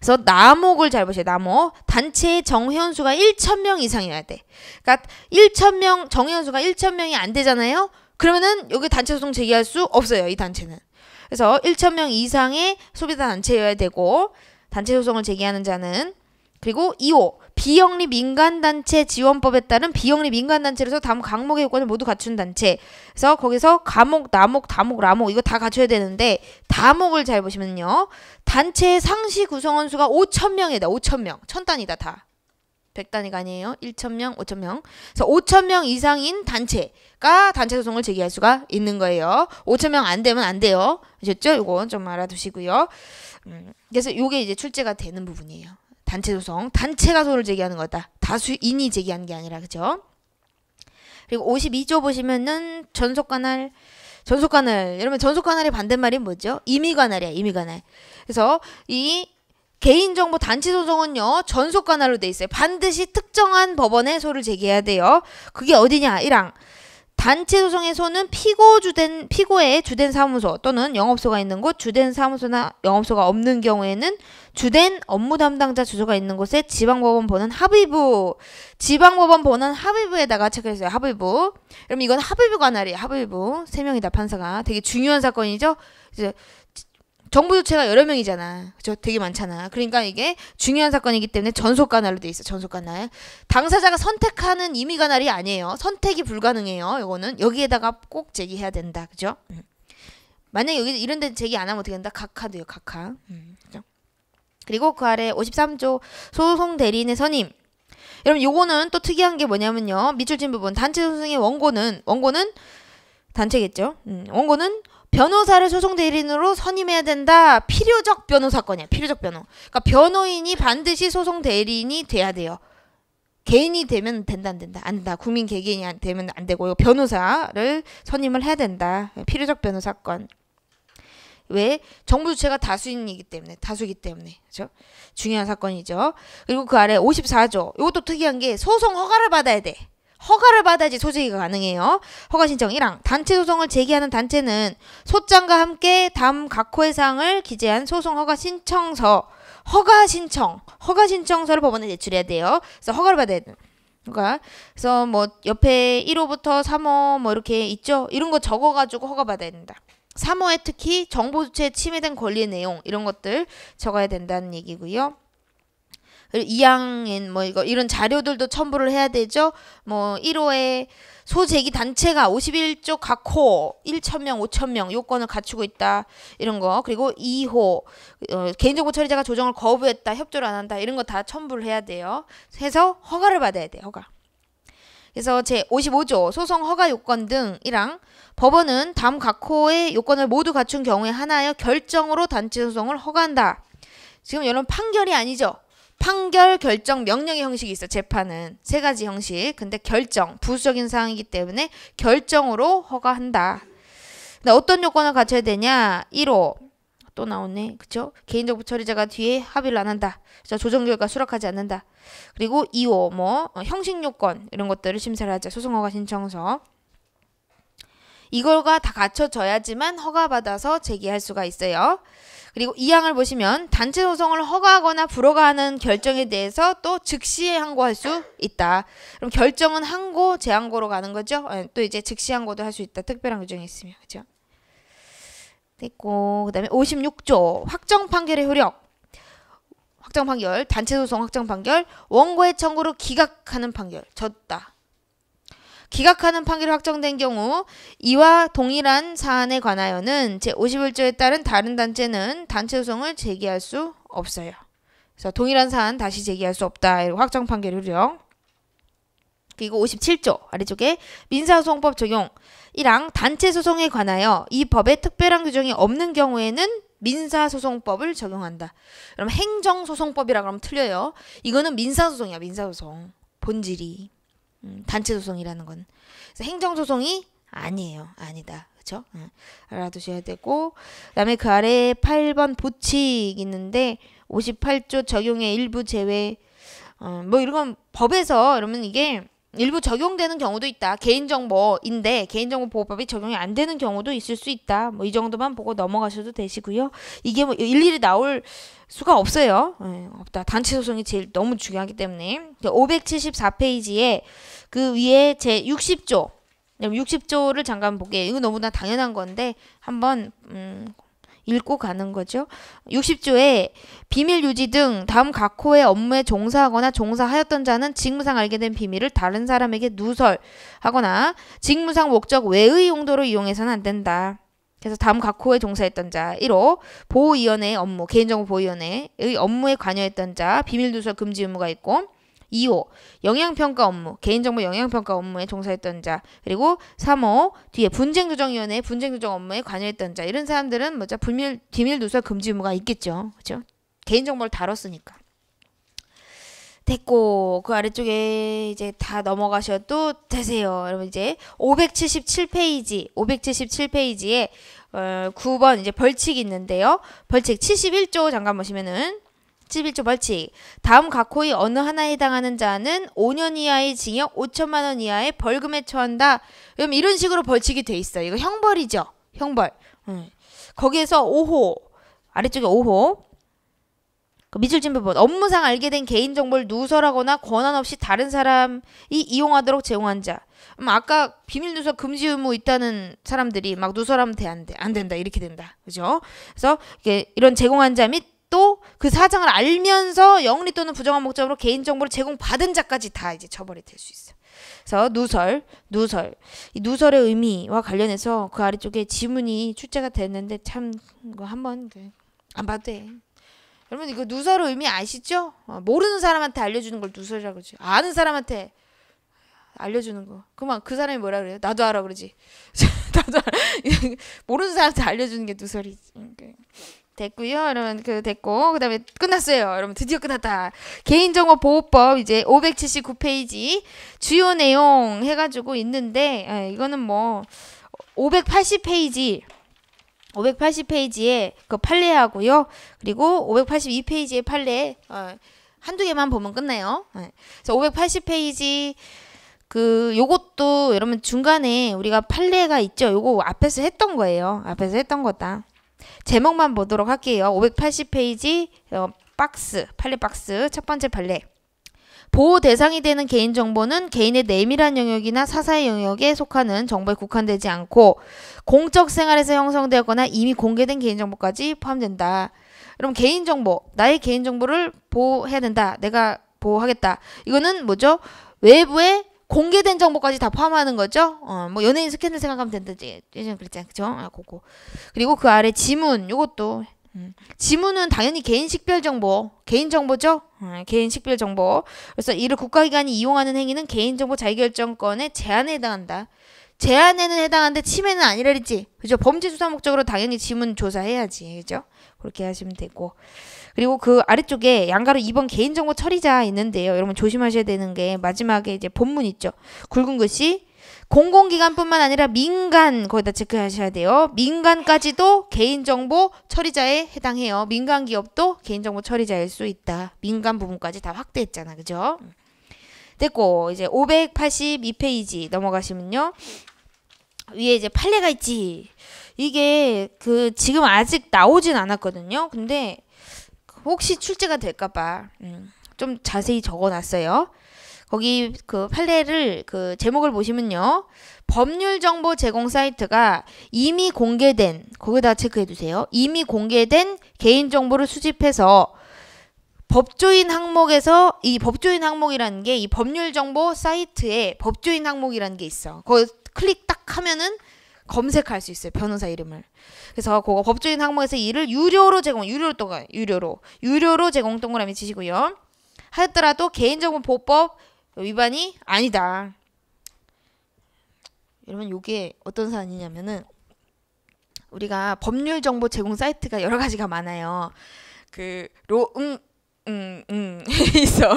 그래서 나목을 잘 보세요. 나목 단체의 정회원수가 1천명 이상이어야 돼. 그러니까 1천명 정회원수가 1천명이안 되잖아요. 그러면은 여기 단체 소송 제기할 수 없어요. 이 단체는. 그래서 1천명 이상의 소비자 단체여야 되고 단체 소송을 제기하는 자는 그리고 2호 비영리 민간단체 지원법에 따른 비영리 민간단체로서 다음 강목의 요건을 모두 갖춘 단체. 그래서 거기서 가목, 나목, 다목, 라목 이거 다 갖춰야 되는데 다목을 잘 보시면요. 단체의 상시 구성원 수가 5천명이다. 5천명. 천단이다 다. 100단위가 아니에요. 1천명, 5천명. 그래서 5천명 이상인 단체가 단체 소송을 제기할 수가 있는 거예요. 5천명 안 되면 안 돼요. 아셨죠? 요건 좀 알아두시고요. 음, 그래서 이게 이제 출제가 되는 부분이에요. 단체 소송, 단체가 소를 제기하는 거다. 다수인이 제기한 게 아니라 그죠? 그리고 52조 보시면은 전속관할 전속관할 여러분 전속관할의 반대말이 뭐죠? 임의관할이야 임의관할. 그래서 이 개인정보 단체 소송은요 전속관할로 돼 있어요. 반드시 특정한 법원에 소를 제기해야 돼요. 그게 어디냐? 이랑 단체 소송에서는 피고 주된 피고의 주된 사무소 또는 영업소가 있는 곳, 주된 사무소나 영업소가 없는 경우에는 주된 업무 담당자 주소가 있는 곳에 지방법원 보는 합의부, 지방법원 보는 합의부에다가 체크했어요. 합의부. 그럼 이건 합의부 관할이에요. 합의부. 세 명이다 판사가 되게 중요한 사건이죠. 이제 정부 주체가 여러 명이잖아. 그죠? 되게 많잖아. 그러니까 이게 중요한 사건이기 때문에 전속가날로 돼 있어. 전속가날. 당사자가 선택하는 임의가날이 아니에요. 선택이 불가능해요. 이거는 여기에다가 꼭 제기해야 된다. 그죠? 음. 만약 여기 이런 데 제기 안 하면 어떻게 된다? 각하도요. 각하. 음, 그죠? 그리고 그 아래 53조 소송 대리인의 선임. 여러분 요거는 또 특이한 게 뭐냐면요. 밑줄 친 부분 단체 소송의 원고는 원고는 단체겠죠. 음, 원고는 변호사를 소송 대리인으로 선임해야 된다. 필요적 변호사건이야. 필요적 변호. 그러니까 변호인이 반드시 소송 대리인이 돼야 돼요. 개인이 되면 된다 안 된다 안 된다 국민 개개인이 안, 되면 안 되고 변호사를 선임을 해야 된다 필요적 변호사건 왜 정부 주체가 다수인이기 때문에 다수이기 때문에 그렇죠 중요한 사건이죠 그리고 그 아래 54조 이것도 특이한 게 소송 허가를 받아야 돼 허가를 받아야지 소지기가 가능해요. 허가 신청 1항 단체 소송을 제기하는 단체는 소장과 함께 다음 각 호의 사항을 기재한 소송 허가 신청서 허가 신청 허가 신청서를 법원에 제출해야 돼요. 그래서 허가를 받아야 돼요. 그 그러니까 그래서 뭐 옆에 1호부터 3호 뭐 이렇게 있죠. 이런 거 적어가지고 허가 받아야 된다. 3호에 특히 정보 주체에 침해된 권리의 내용 이런 것들 적어야 된다는 얘기고요. 이항인뭐 이거 이런 자료들도 첨부를 해야 되죠. 뭐 1호에 소재기 단체가 51조 각호 1천명 5천명 요건을 갖추고 있다 이런 거 그리고 2호 어, 개인정보 처리자가 조정을 거부했다 협조를 안 한다 이런 거 다 첨부를 해야 돼요. 해서 허가를 받아야 돼요 허가. 그래서 제 55조 소송 허가 요건 등이랑 법원은 다음 각호의 요건을 모두 갖춘 경우에 하나여 결정으로 단체 소송을 허가한다. 지금 이런 판결이 아니죠. 판결, 결정, 명령의 형식이 있어. 재판은 세 가지 형식. 근데 결정, 부수적인 사항이기 때문에 결정으로 허가한다. 근데 어떤 요건을 갖춰야 되냐? 1호. 또 나오네. 그쵸? 개인 정보 처리자가 뒤에 합의를 안 한다. 그래서 조정 결과 수락하지 않는다. 그리고 2호 뭐 어, 형식 요건 이런 것들을 심사를 하자. 소송허가 신청서. 이걸과 다 갖춰져야지만 허가받아서 제기할 수가 있어요. 그리고 이 항을 보시면 단체 소송을 허가하거나 불허가하는 결정에 대해서 또 즉시 항고할 수 있다. 그럼 결정은 항고, 재항고로 가는 거죠. 예, 또 이제 즉시 항고도 할 수 있다. 특별한 규정이 있으면 그죠. 됐고 그다음에 56조 확정 판결의 효력. 확정 판결, 단체 소송 확정 판결, 원고의 청구로 기각하는 판결. 졌다. 기각하는 판결이 확정된 경우 이와 동일한 사안에 관하여는 제51조에 따른 다른 단체는 단체 소송을 제기할 수 없어요. 그래서 동일한 사안 다시 제기할 수 없다. 이렇게 확정 판결 효요 그리고 57조 아래쪽에 민사소송법 적용 1항 단체 소송에 관하여 이 법에 특별한 규정이 없는 경우에는 민사소송법을 적용한다. 그럼 행정소송법이라 그러면 틀려요. 이거는 민사소송이야 민사소송 본질이. 음, 단체 소송이라는 건 행정 소송이 아니에요. 아니다. 그렇죠? 음, 알아두셔야 되고 그다음에 그아래 8번 보칙 있는데 58조 적용의 일부 제외 어, 뭐 이런 건 법에서 그러면 이게 일부 적용되는 경우도 있다. 개인정보인데 개인정보 보호법이 적용이 안 되는 경우도 있을 수 있다. 뭐 이 정도만 보고 넘어가셔도 되시고요. 이게 뭐 일일이 나올 수가 없어요. 네, 없다. 단체 소송이 제일 너무 중요하기 때문에 574페이지에 그 위에 제 60조 60조를 잠깐 보게 이거 너무나 당연한 건데 한번 음, 읽고 가는 거죠. 60조에 비밀 유지 등 다음 각 호의 업무에 종사하거나 종사하였던 자는 직무상 알게 된 비밀을 다른 사람에게 누설하거나 직무상 목적 외의 용도로 이용해서는 안 된다. 그래서 다음 각 호에 종사했던 자 1호 보호위원회 의 업무 개인정보 보호위원회의 업무에 관여했던 자 비밀 누설 금지 의무가 있고 2호 영향평가 업무, 개인정보 영향평가 업무에 종사했던 자, 그리고 3호 뒤에 분쟁조정위원회 분쟁조정 업무에 관여했던 자 이런 사람들은 뭐죠? 불밀 비밀 누설 금지 의무가 있겠죠, 그죠 개인정보를 다뤘으니까. 됐고 그 아래쪽에 이제 다 넘어가셔도 되세요. 여러분 이제 577페이지 577페이지에 어, 9번 이제 벌칙이 있는데요. 벌칙 71조 잠깐 보시면은 1집 1조 벌칙. 다음 각호의 어느 하나에 해당하는 자는 5년 이하의 징역 5천만 원 이하의 벌금에 처한다. 그럼 이런 식으로 벌칙이 돼 있어. 이거 형벌이죠. 형벌. 음. 거기에서 5호 아래쪽에 5호 그 미술진배법 업무상 알게 된 개인정보를 누설하거나 권한 없이 다른 사람이 이용하도록 제공한 자. 음, 아까 비밀 누설 금지 의무 있다는 사람들이 막 누설하면 돼안 돼. 안 된다. 이렇게 된다. 그죠? 그래서 이게 이런 제공한 자및 또그 사정을 알면서 영리 또는 부정한 목적으로 개인정보를 제공받은 자까지 다 이제 처벌이 될 수 있어. 그래서 누설, 누설. 이 누설의 의미와 관련해서 그 아래쪽에 지문이 출제가 됐는데 참 이거 한번 안 봐도 돼. 여러분 이거 누설의 의미 아시죠? 어, 모르는 사람한테 알려주는 걸 누설이라고 그러지. 아는 사람한테 알려주는 거. 그만 그 사람이 뭐라 그래요? 나도 알아 그러지. <laughs> 나도 알아. <laughs> 모르는 사람한테 알려주는 게 누설이지. 됐고요. 여러분 그 됐고 그다음에 끝났어요. 여러분 드디어 끝났다. 개인정보 보호법 이제 579페이지 주요 내용 해 가지고 있는데 에, 예, 이거는 뭐 580페이지 580페이지에 그 판례하고요. 그리고 582페이지의 판례 어, 한두 개만 보면 끝나요. 네. 그래서 580페이지 그 요것도 여러분 중간에 우리가 판례가 있죠. 요거 앞에서 했던 거예요. 앞에서 했던 거다. 제목만 보도록 할게요. 580페이지 어, 박스, 팔레 박스 첫 번째 팔레. 보호 대상이 되는 개인정보는 개인의 내밀한 영역이나 사사의 영역에 속하는 정보에 국한되지 않고 공적 생활에서 형성되거나 이미 공개된 개인정보까지 포함된다. 그럼 개인정보, 나의 개인정보를 보호해야 된다. 내가 보호하겠다. 이거는 뭐죠? 외부의 공개된 정보까지 다 포함하는 거죠. 어, 뭐 연예인 스캔들 생각하면 된다지. 예전그랬잖아 그죠? 아, 그거. 그리고 그 아래 지문 요것도 음. 지문은 당연히 개인 식별 정보, 개인 정보죠. 음, 개인 식별 정보. 그래서 이를 국가기관이 이용하는 행위는 개인정보 자유결정권의 제한에 해당한다. 제한에는 해당하데 침해는 아니라지 그죠? 범죄 수사 목적으로 당연히 지문 조사해야지. 그죠? 그렇게 하시면 되고. 그리고 그 아래쪽에 양가로 2번 개인정보 처리자 있는데요. 여러분 조심하셔야 되는 게 마지막에 이제 본문 있죠. 굵은 글씨 공공기관뿐만 아니라 민간 거기다 체크하셔야 돼요. 민간까지도 개인정보 처리자에 해당해요. 민간 기업도 개인정보 처리자일 수 있다. 민간 부분까지 다 확대했잖아. 그죠? 됐고 이제 582페이지 넘어가시면요. 위에 이제 판례가 있지. 이게 그 지금 아직 나오진 않았거든요. 근데 혹시 출제가 될까봐 예, 좀 자세히 적어놨어요. 거기 그 판례를 그 제목을 보시면요. 법률 정보 제공 사이트가 이미 공개된 거기다 체크해 두세요. 이미 공개된 개인 정보를 수집해서 법조인 항목에서 이 법조인 항목이라는 게 이 법률 정보 사이트에 법조인 항목이라는 게 있어. 거기 클릭 딱 하면은 검색할 수 있어요. 변호사 이름을. 그래서 그거 법조인 항목에서 이를 유료로 제공, 유료로 또가 유료로. 유료로 제공 동그라미 치시고요. 하였더라도 개인정보 보호법 위반이 아니다. 여러분 요게 어떤 사안이냐면은 우리가 법률 정보 제공 사이트가 여러 가지가 많아요. 그 로응 음, 음, <laughs> 있어.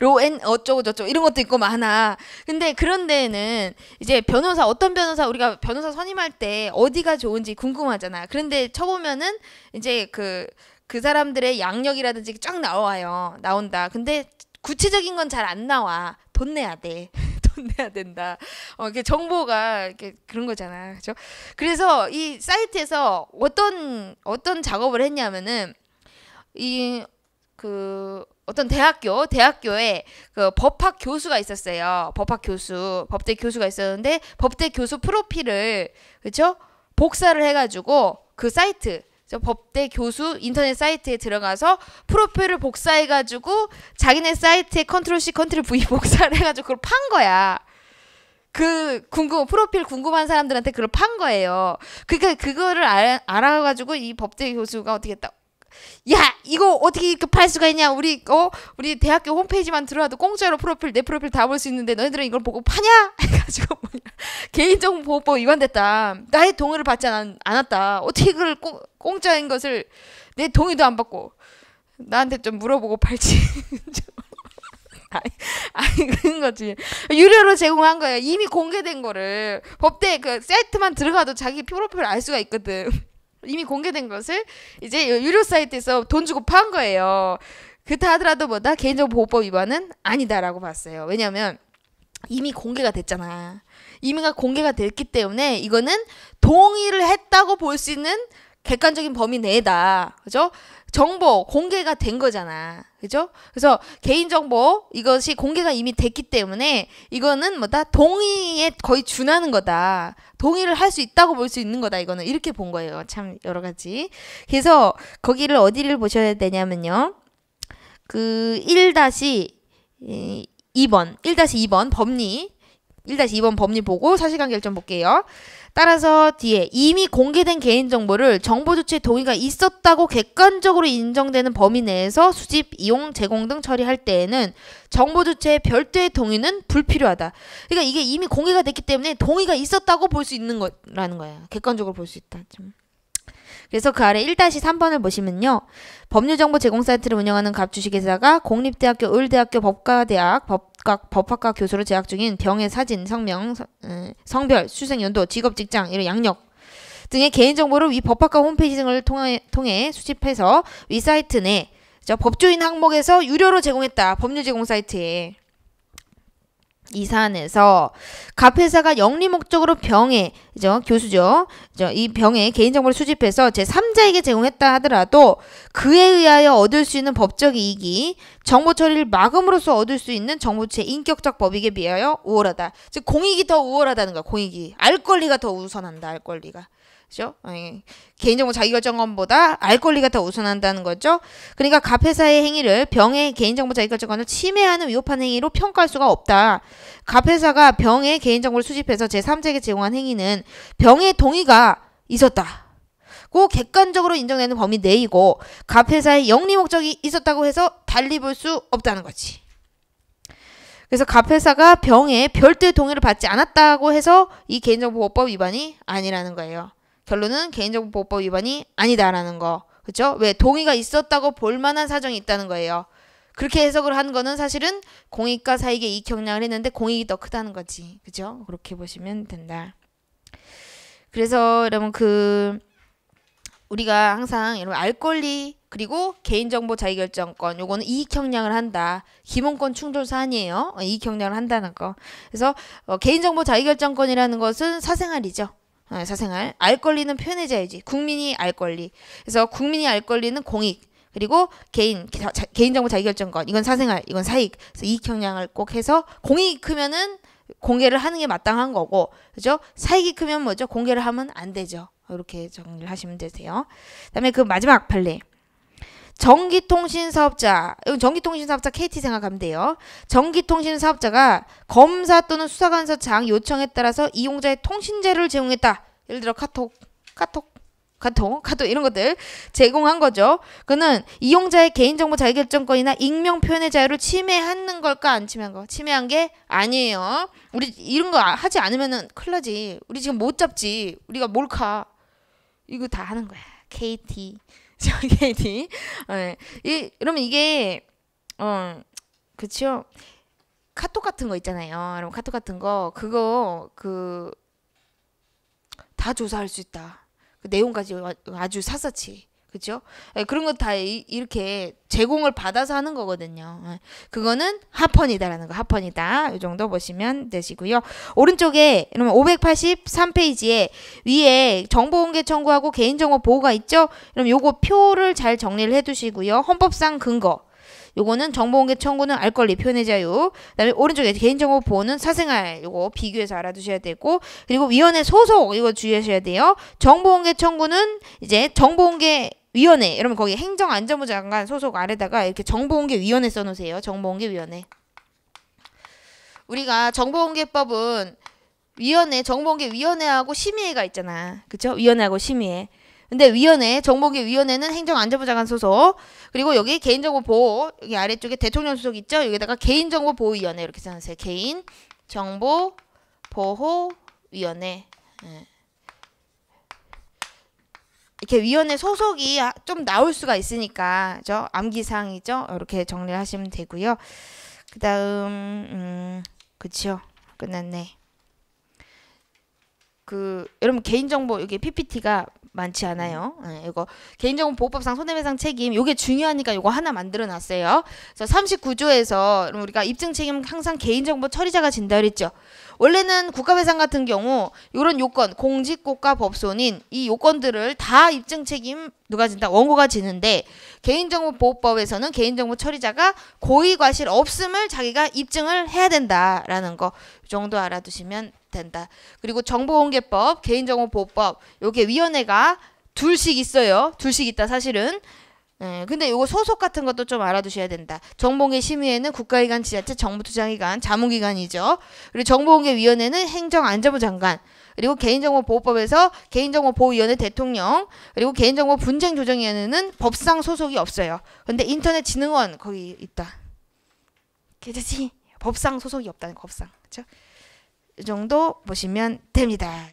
로엔 어쩌고저쩌고 이런 것도 있고 많아. 근데 그런 데에는 이제 변호사, 어떤 변호사, 우리가 변호사 선임할 때 어디가 좋은지 궁금하잖아. 그런데 쳐보면은 이제 그, 그 사람들의 양력이라든지 쫙 나와요. 나온다. 근데 구체적인 건 잘 안 나와. 돈 내야 돼. <laughs> 돈 내야 된다. 어, 이게 정보가 이렇게 그런 거잖아. 그죠? 그래서 이 사이트에서 어떤, 어떤 작업을 했냐면은 이그 어떤 대학교 대학교에 그 법학 교수가 있었어요. 법학 교수 법대 교수가 있었는데 법대 교수 프로필을 그렇죠 복사를 해가지고 그 사이트 저 법대 교수 인터넷 사이트에 들어가서 프로필을 복사해가지고 자기네 사이트에 컨트롤 C 컨트롤 V <laughs> 복사를 해가지고 그걸 판 거야. 그 궁금 프로필 궁금한 사람들한테 그걸 판 거예요. 그러니까 그거를 알, 알아가지고 이 법대 교수가 어떻게 했다 야 이거 어떻게 급할 수가 있냐 우리 어 우리 대학교 홈페이지만 들어와도 공짜로 프로필 내 프로필 다 볼 수 있는데 너희들은 이걸 보고 파냐 <laughs> 해가지고 뭐냐 개인정보 보호법 위반됐다 나의 동의를 받지 않, 않았다 어떻게 그걸 꽁, 공짜인 것을 내 동의도 안 받고 나한테 좀 물어보고 팔지 <laughs> 아니, 아니 그런 거지 유료로 제공한 거예요 이미 공개된 거를 법대 그 사이트만 들어가도 자기 프로필 알 수가 있거든 이미 공개된 것을 이제 유료 사이트에서 돈 주고 판 거예요. 그렇다 하더라도 뭐다 개인정보보호법 위반은 아니다라고 봤어요. 왜냐하면 이미 공개가 됐잖아. 이미가 공개가 됐기 때문에 이거는 동의를 했다고 볼 수 있는 객관적인 범위 내다. 그죠? 정보 공개가 된 거잖아. 그죠? 그래서 개인정보 이것이 공개가 이미 됐기 때문에 이거는 뭐다 동의에 거의 준하는 거다. 동의를 할 수 있다고 볼 수 있는 거다. 이거는 이렇게 본 거예요. 참 여러 가지. 그래서 거기를 어디를 보셔야 되냐면요. 그 1-2번, 1-2번 법리 1-2번 법리 보고 사실관계를 좀 볼게요. 따라서 뒤에 이미 공개된 개인정보를 정보조치 동의가 있었다고 객관적으로 인정되는 범위 내에서 수집, 이용, 제공 등 처리할 때에는 정보조치의 별도의 동의는 불필요하다. 그러니까 이게 이미 공개가 됐기 때문에 동의가 있었다고 볼 수 있는 거라는 거예요. 객관적으로 볼 수 있다. 좀. 그래서 그 아래 1-3번을 보시면요. 법률정보 제공 사이트를 운영하는 갑주식회사가 공립대학교, 을대학교, 법과대학, 법, 각 법학과 교수로 재학 중인 병의 사진, 성명, 어, 성별, 수생 연도, 직업, 직장, 이런 양력 등의 개인 정보를 위 법학과 홈페이지 등을 통해, 통해 수집해서 위 사이트 내 법조인 항목에서 유료로 제공했다. 법률 제공 사이트에. 이산에서갑페사가 영리 목적으로 병에 그죠? 교수죠. 그죠? 이 병에 개인정보를 수집해서 제3자에게 제공했다 하더라도 그에 의하여 얻을 수 있는 법적 이익이 정보 처리를 막음으로써 얻을 수 있는 정보체 인격적 법익에 비하여 우월하다. 즉 공익이 더 우월하다는 거야. 공익이 알 권리가 더 우선한다. 알 권리가. 그죠? 예. 개인정보 자기결정권보다 알 권리가 더 우선한다는 거죠. 그러니까 카페사의 행위를 병의 개인정보 자기결정권을 침해하는 위협한 행위로 평가할 수가 없다. 카페사가 병의 개인정보를 수집해서 제3자에게 제공한 행위는 병의 동의가 있었다. 고 객관적으로 인정되는 범위 내이고 카페사의 영리 목적이 있었다고 해서 달리 볼 수 없다는 거지. 그래서 카페사가 병에 별도의 동의를 받지 않았다고 해서 이 개인정보보호법 위반이 아니라는 거예요. 결론은 개인정보보호법 위반이 아니다라는 거. 그렇죠? 왜 동의가 있었다고 볼 만한 사정이 있다는 거예요. 그렇게 해석을 한 거는 사실은 공익과 사익의 이익형량을 했는데 공익이 더 크다는 거지. 그죠? 그렇게 보시면 된다. 그래서 여러분 그 우리가 항상 여러분 알 권리 그리고 개인정보 자기결정권 요거는 이익형량을 한다. 기본권 충돌 사안이에요. 어, 이익형량을 한다는 거. 그래서 어, 개인정보 자기결정권이라는 것은 사생활이죠. 아, 사생활 알 권리는 표현의 자유지 국민이 알 권리 그래서 국민이 알 권리는 공익 그리고 개인 개인정보 자기결정권 이건 사생활 이건 사익 그래서 이익 형량을 꼭 해서 공익이 크면은 공개를 하는 게 마땅한 거고 그죠 사익이 크면 뭐죠 공개를 하면 안 되죠 이렇게 정리를 하시면 되세요 그다음에 그 마지막 판례 전기통신 사업자, 전기통신 사업자 KT 생각하면 돼요. 전기통신 사업자가 검사 또는 수사관서장 요청에 따라서 이용자의 통신재료를 제공했다. 예를 들어 카톡, 카톡, 카톡, 카톡 이런 것들 제공한 거죠. 그는 이용자의 개인정보 자기결정권이나 익명 표현의 자유를 침해하는 걸까 안 침해한 거? 침해한 게 아니에요. 우리 이런 거 하지 않으면은 클일지 우리 지금 못 잡지. 우리가 몰카. 이거 다 하는 거야. KT. 지역에 어, 네. 이, 그러면 이게, 어, 그쵸. 카톡 같은 거 있잖아요. 여러분, 카톡 같은 거. 그거, 그, 다 조사할 수 있다. 그 내용까지 아주 샅샅이. 그죠? 예, 그런 거 다 이렇게 제공을 받아서 하는 거거든요. 예, 그거는 하펀이다라는 거, 하펀이다. 이 정도 보시면 되시고요. 오른쪽에 이러면 583페이지에 위에 정보공개 청구하고 개인정보 보호가 있죠? 그럼 요거 표를 잘 정리를 해두시고요. 헌법상 근거. 요거는 정보공개 청구는 알 권리 표현의 자유 그다음에 오른쪽에 개인정보 보호는 사생활 요거 비교해서 알아두셔야 되고 그리고 위원회 소속 이거 주의하셔야 돼요 정보공개 청구는 이제 정보공개 위원회 여러분 거기 행정안전부 장관 소속 아래다가 이렇게 정보공개 위원회 써놓으세요. 정보공개 위원회. 우리가 정보공개법은 위원회 정보공개 위원회하고 심의회가 있잖아. 그쵸? 위원회하고 심의회. 근데 위원회 정보공개 위원회는 행정안전부 장관 소속 그리고 여기 개인정보 보호 여기 아래쪽에 대통령 소속 있죠? 여기다가 개인정보 보호 위원회 이렇게 써놓으세요. 개인 정보 보호 위원회. 네. 예. 이렇게 위원회 소속이 아, 좀 나올 수가 있으니까 저 암기사항이죠. 이렇게 정리를 하시면 되고요. 그다음 음, 그치 끝났네. 그 여러분 개인정보 여기 PPT가 많지 않아요. 네, 이거 개인정보 보호법상 손해배상 책임 이게 중요하니까 이거 하나 만들어놨어요. 그래서 39조에서 우리가 입증 책임 항상 개인정보 처리자가 진다 그랬죠. 원래는 국가배상 같은 경우 이런 요건 공직국가 법손인 이 요건들을 다 입증 책임 누가 진다 원고가 지는데 개인정보보호법에서는 개인정보 처리자가 고의과실 없음을 자기가 입증을 해야 된다라는 거 정도 알아두시면 된다. 그리고 정보공개법 개인정보보호법 요게 위원회가 둘씩 있어요. 둘씩 있다 사실은. 예, 근데 이거 소속 같은 것도 좀 알아두셔야 된다. 정보공개 심의에는 국가기관, 지자체, 정부투자기관, 자문기관이죠. 그리고 정보공개위원회는 행정안전부 장관, 그리고 개인정보보호법에서 개인정보보호위원회 대통령, 그리고 개인정보 분쟁조정위원회는 법상 소속이 없어요. 근데 인터넷진흥원 거기 있다. 계좌지 법상 소속이 없다는 거, 법상. 그렇죠? 이 정도 보시면 됩니다.